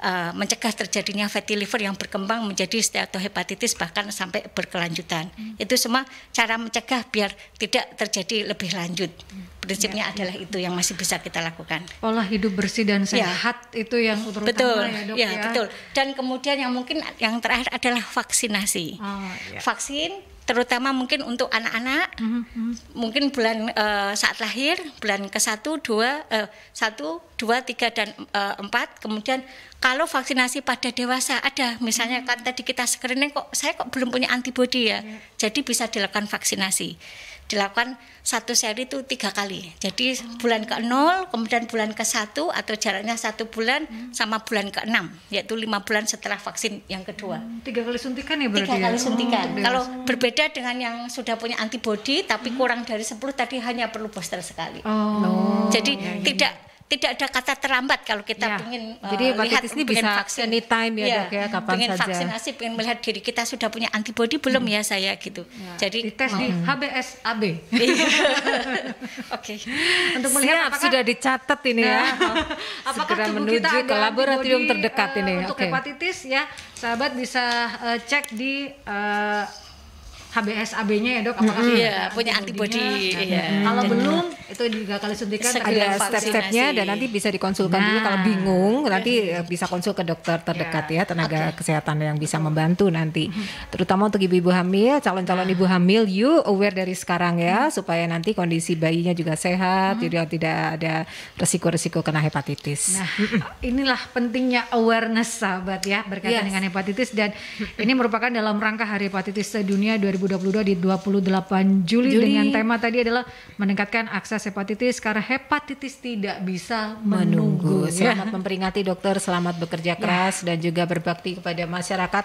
uh, mencegah terjadinya fatty liver yang berkembang menjadi steatohepatitis bahkan sampai berkelanjutan. Hmm. Itu semua cara mencegah biar tidak terjadi lebih lanjut. Hmm. Prinsipnya ya. ya. adalah itu yang masih bisa kita lakukan. Pola hidup bersih dan ya. sehat ya. itu yang terutama betul. ya dok ya, ya. Betul. Dan kemudian yang mungkin yang terakhir adalah vaksinasi. Oh, ya. Vaksin terutama mungkin untuk anak-anak mm -hmm. mungkin bulan uh, saat lahir bulan ke satu dua eh, satu dua tiga dan eh, empat kemudian kalau vaksinasi pada dewasa ada misalnya mm -hmm. kan tadi kita screening kok saya kok belum punya antibodi ya yeah. jadi bisa dilakukan vaksinasi dilakukan satu seri itu tiga kali. Jadi bulan ke nol, kemudian bulan ke satu atau jaraknya satu bulan hmm. sama bulan ke enam, yaitu lima bulan setelah vaksin yang kedua. Hmm. Tiga kali suntikan ya berarti. Tiga ya? kali ya? suntikan. Oh, Kalau berbeda dengan yang sudah punya antibodi tapi hmm. kurang dari 10 tadi hanya perlu booster sekali. Oh. Jadi ya, ya. tidak tidak ada kata terlambat kalau kita ya. ingin uh, eh, jadi lihat ini bisa vaksin anytime ya, ya dok ya kapan pengen saja. vaksinasi pengen melihat diri kita sudah punya antibodi belum hmm. ya saya gitu ya. jadi dites mau. di HBSAB hmm. iya. [laughs] oke okay. untuk melihat Siap, apakah sudah dicatat ini ya nah, [laughs] apakah segera menuju kita ke laboratorium terdekat uh, ini eh, untuk okay. hepatitis ya sahabat bisa uh, cek di uh, HBsAb-nya ya dok, apakah mm -hmm. iya, punya antibody. Nah, iya. Nah. Kalau belum itu juga kali suntikan ada step-stepnya dan nanti bisa dikonsulkan nah. dulu kalau nah. bingung iya. nanti eh, bisa konsul ke dokter terdekat yeah. ya tenaga okay. kesehatan yang bisa membantu nanti. Mm -hmm. Terutama untuk ibu-ibu hamil, calon-calon nah. ibu hamil, you aware dari sekarang ya mm -hmm. supaya nanti kondisi bayinya juga sehat, mm -hmm. jadi tidak ada resiko-resiko kena hepatitis. Nah, inilah pentingnya awareness sahabat ya berkaitan yes. dengan hepatitis dan ini merupakan dalam rangka Hari Hepatitis Sedunia 2000 2022 di 28 Juli, Juli dengan tema tadi adalah meningkatkan akses hepatitis karena hepatitis tidak bisa menunggu. menunggu. Ya. Selamat ya. memperingati dokter, selamat bekerja ya. keras ya. dan juga berbakti kepada masyarakat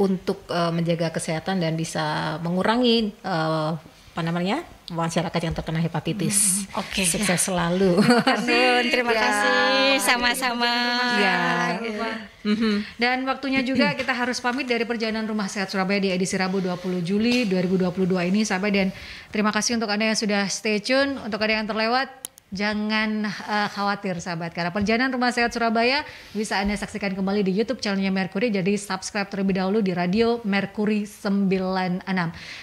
untuk uh, menjaga kesehatan dan bisa mengurangi uh, apa namanya masyarakat yang terkena hepatitis. Hmm, hmm Oke. Okay. Sukses [laughs] selalu. Amin. Terima ya. kasih. Sama-sama. Ya. Mm-hmm. Dan waktunya juga kita harus pamit dari perjalanan Rumah Sehat Surabaya di edisi Rabu 20 Juli 2022 ini sampai dan terima kasih untuk Anda yang sudah stay tune, untuk Anda yang terlewat Jangan uh, khawatir sahabat karena perjalanan Rumah Sehat Surabaya bisa Anda saksikan kembali di YouTube channelnya Mercury jadi subscribe terlebih dahulu di Radio Mercury 96.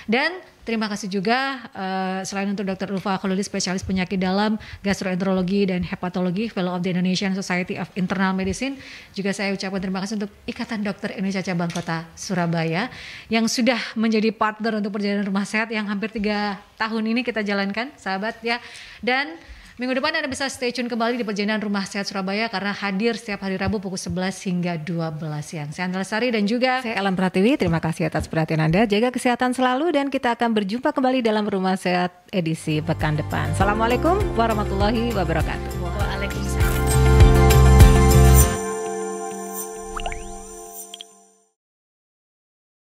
Dan Terima kasih juga uh, selain untuk Dr. Ulfa Khalili spesialis penyakit dalam, gastroenterologi dan hepatologi, Fellow of the Indonesian Society of Internal Medicine. Juga saya ucapkan terima kasih untuk Ikatan Dokter Indonesia Cabang Kota Surabaya yang sudah menjadi partner untuk perjalanan rumah sehat yang hampir tiga tahun ini kita jalankan, sahabat ya. Dan Minggu depan Anda bisa stay tune kembali di perjalanan Rumah Sehat Surabaya karena hadir setiap hari Rabu pukul 11 hingga 12 siang. Saya Andra Sari dan juga saya Ellen Pratiwi. Terima kasih atas perhatian Anda. Jaga kesehatan selalu dan kita akan berjumpa kembali dalam Rumah Sehat edisi pekan depan. Assalamualaikum warahmatullahi wabarakatuh. Waalaikumsalam.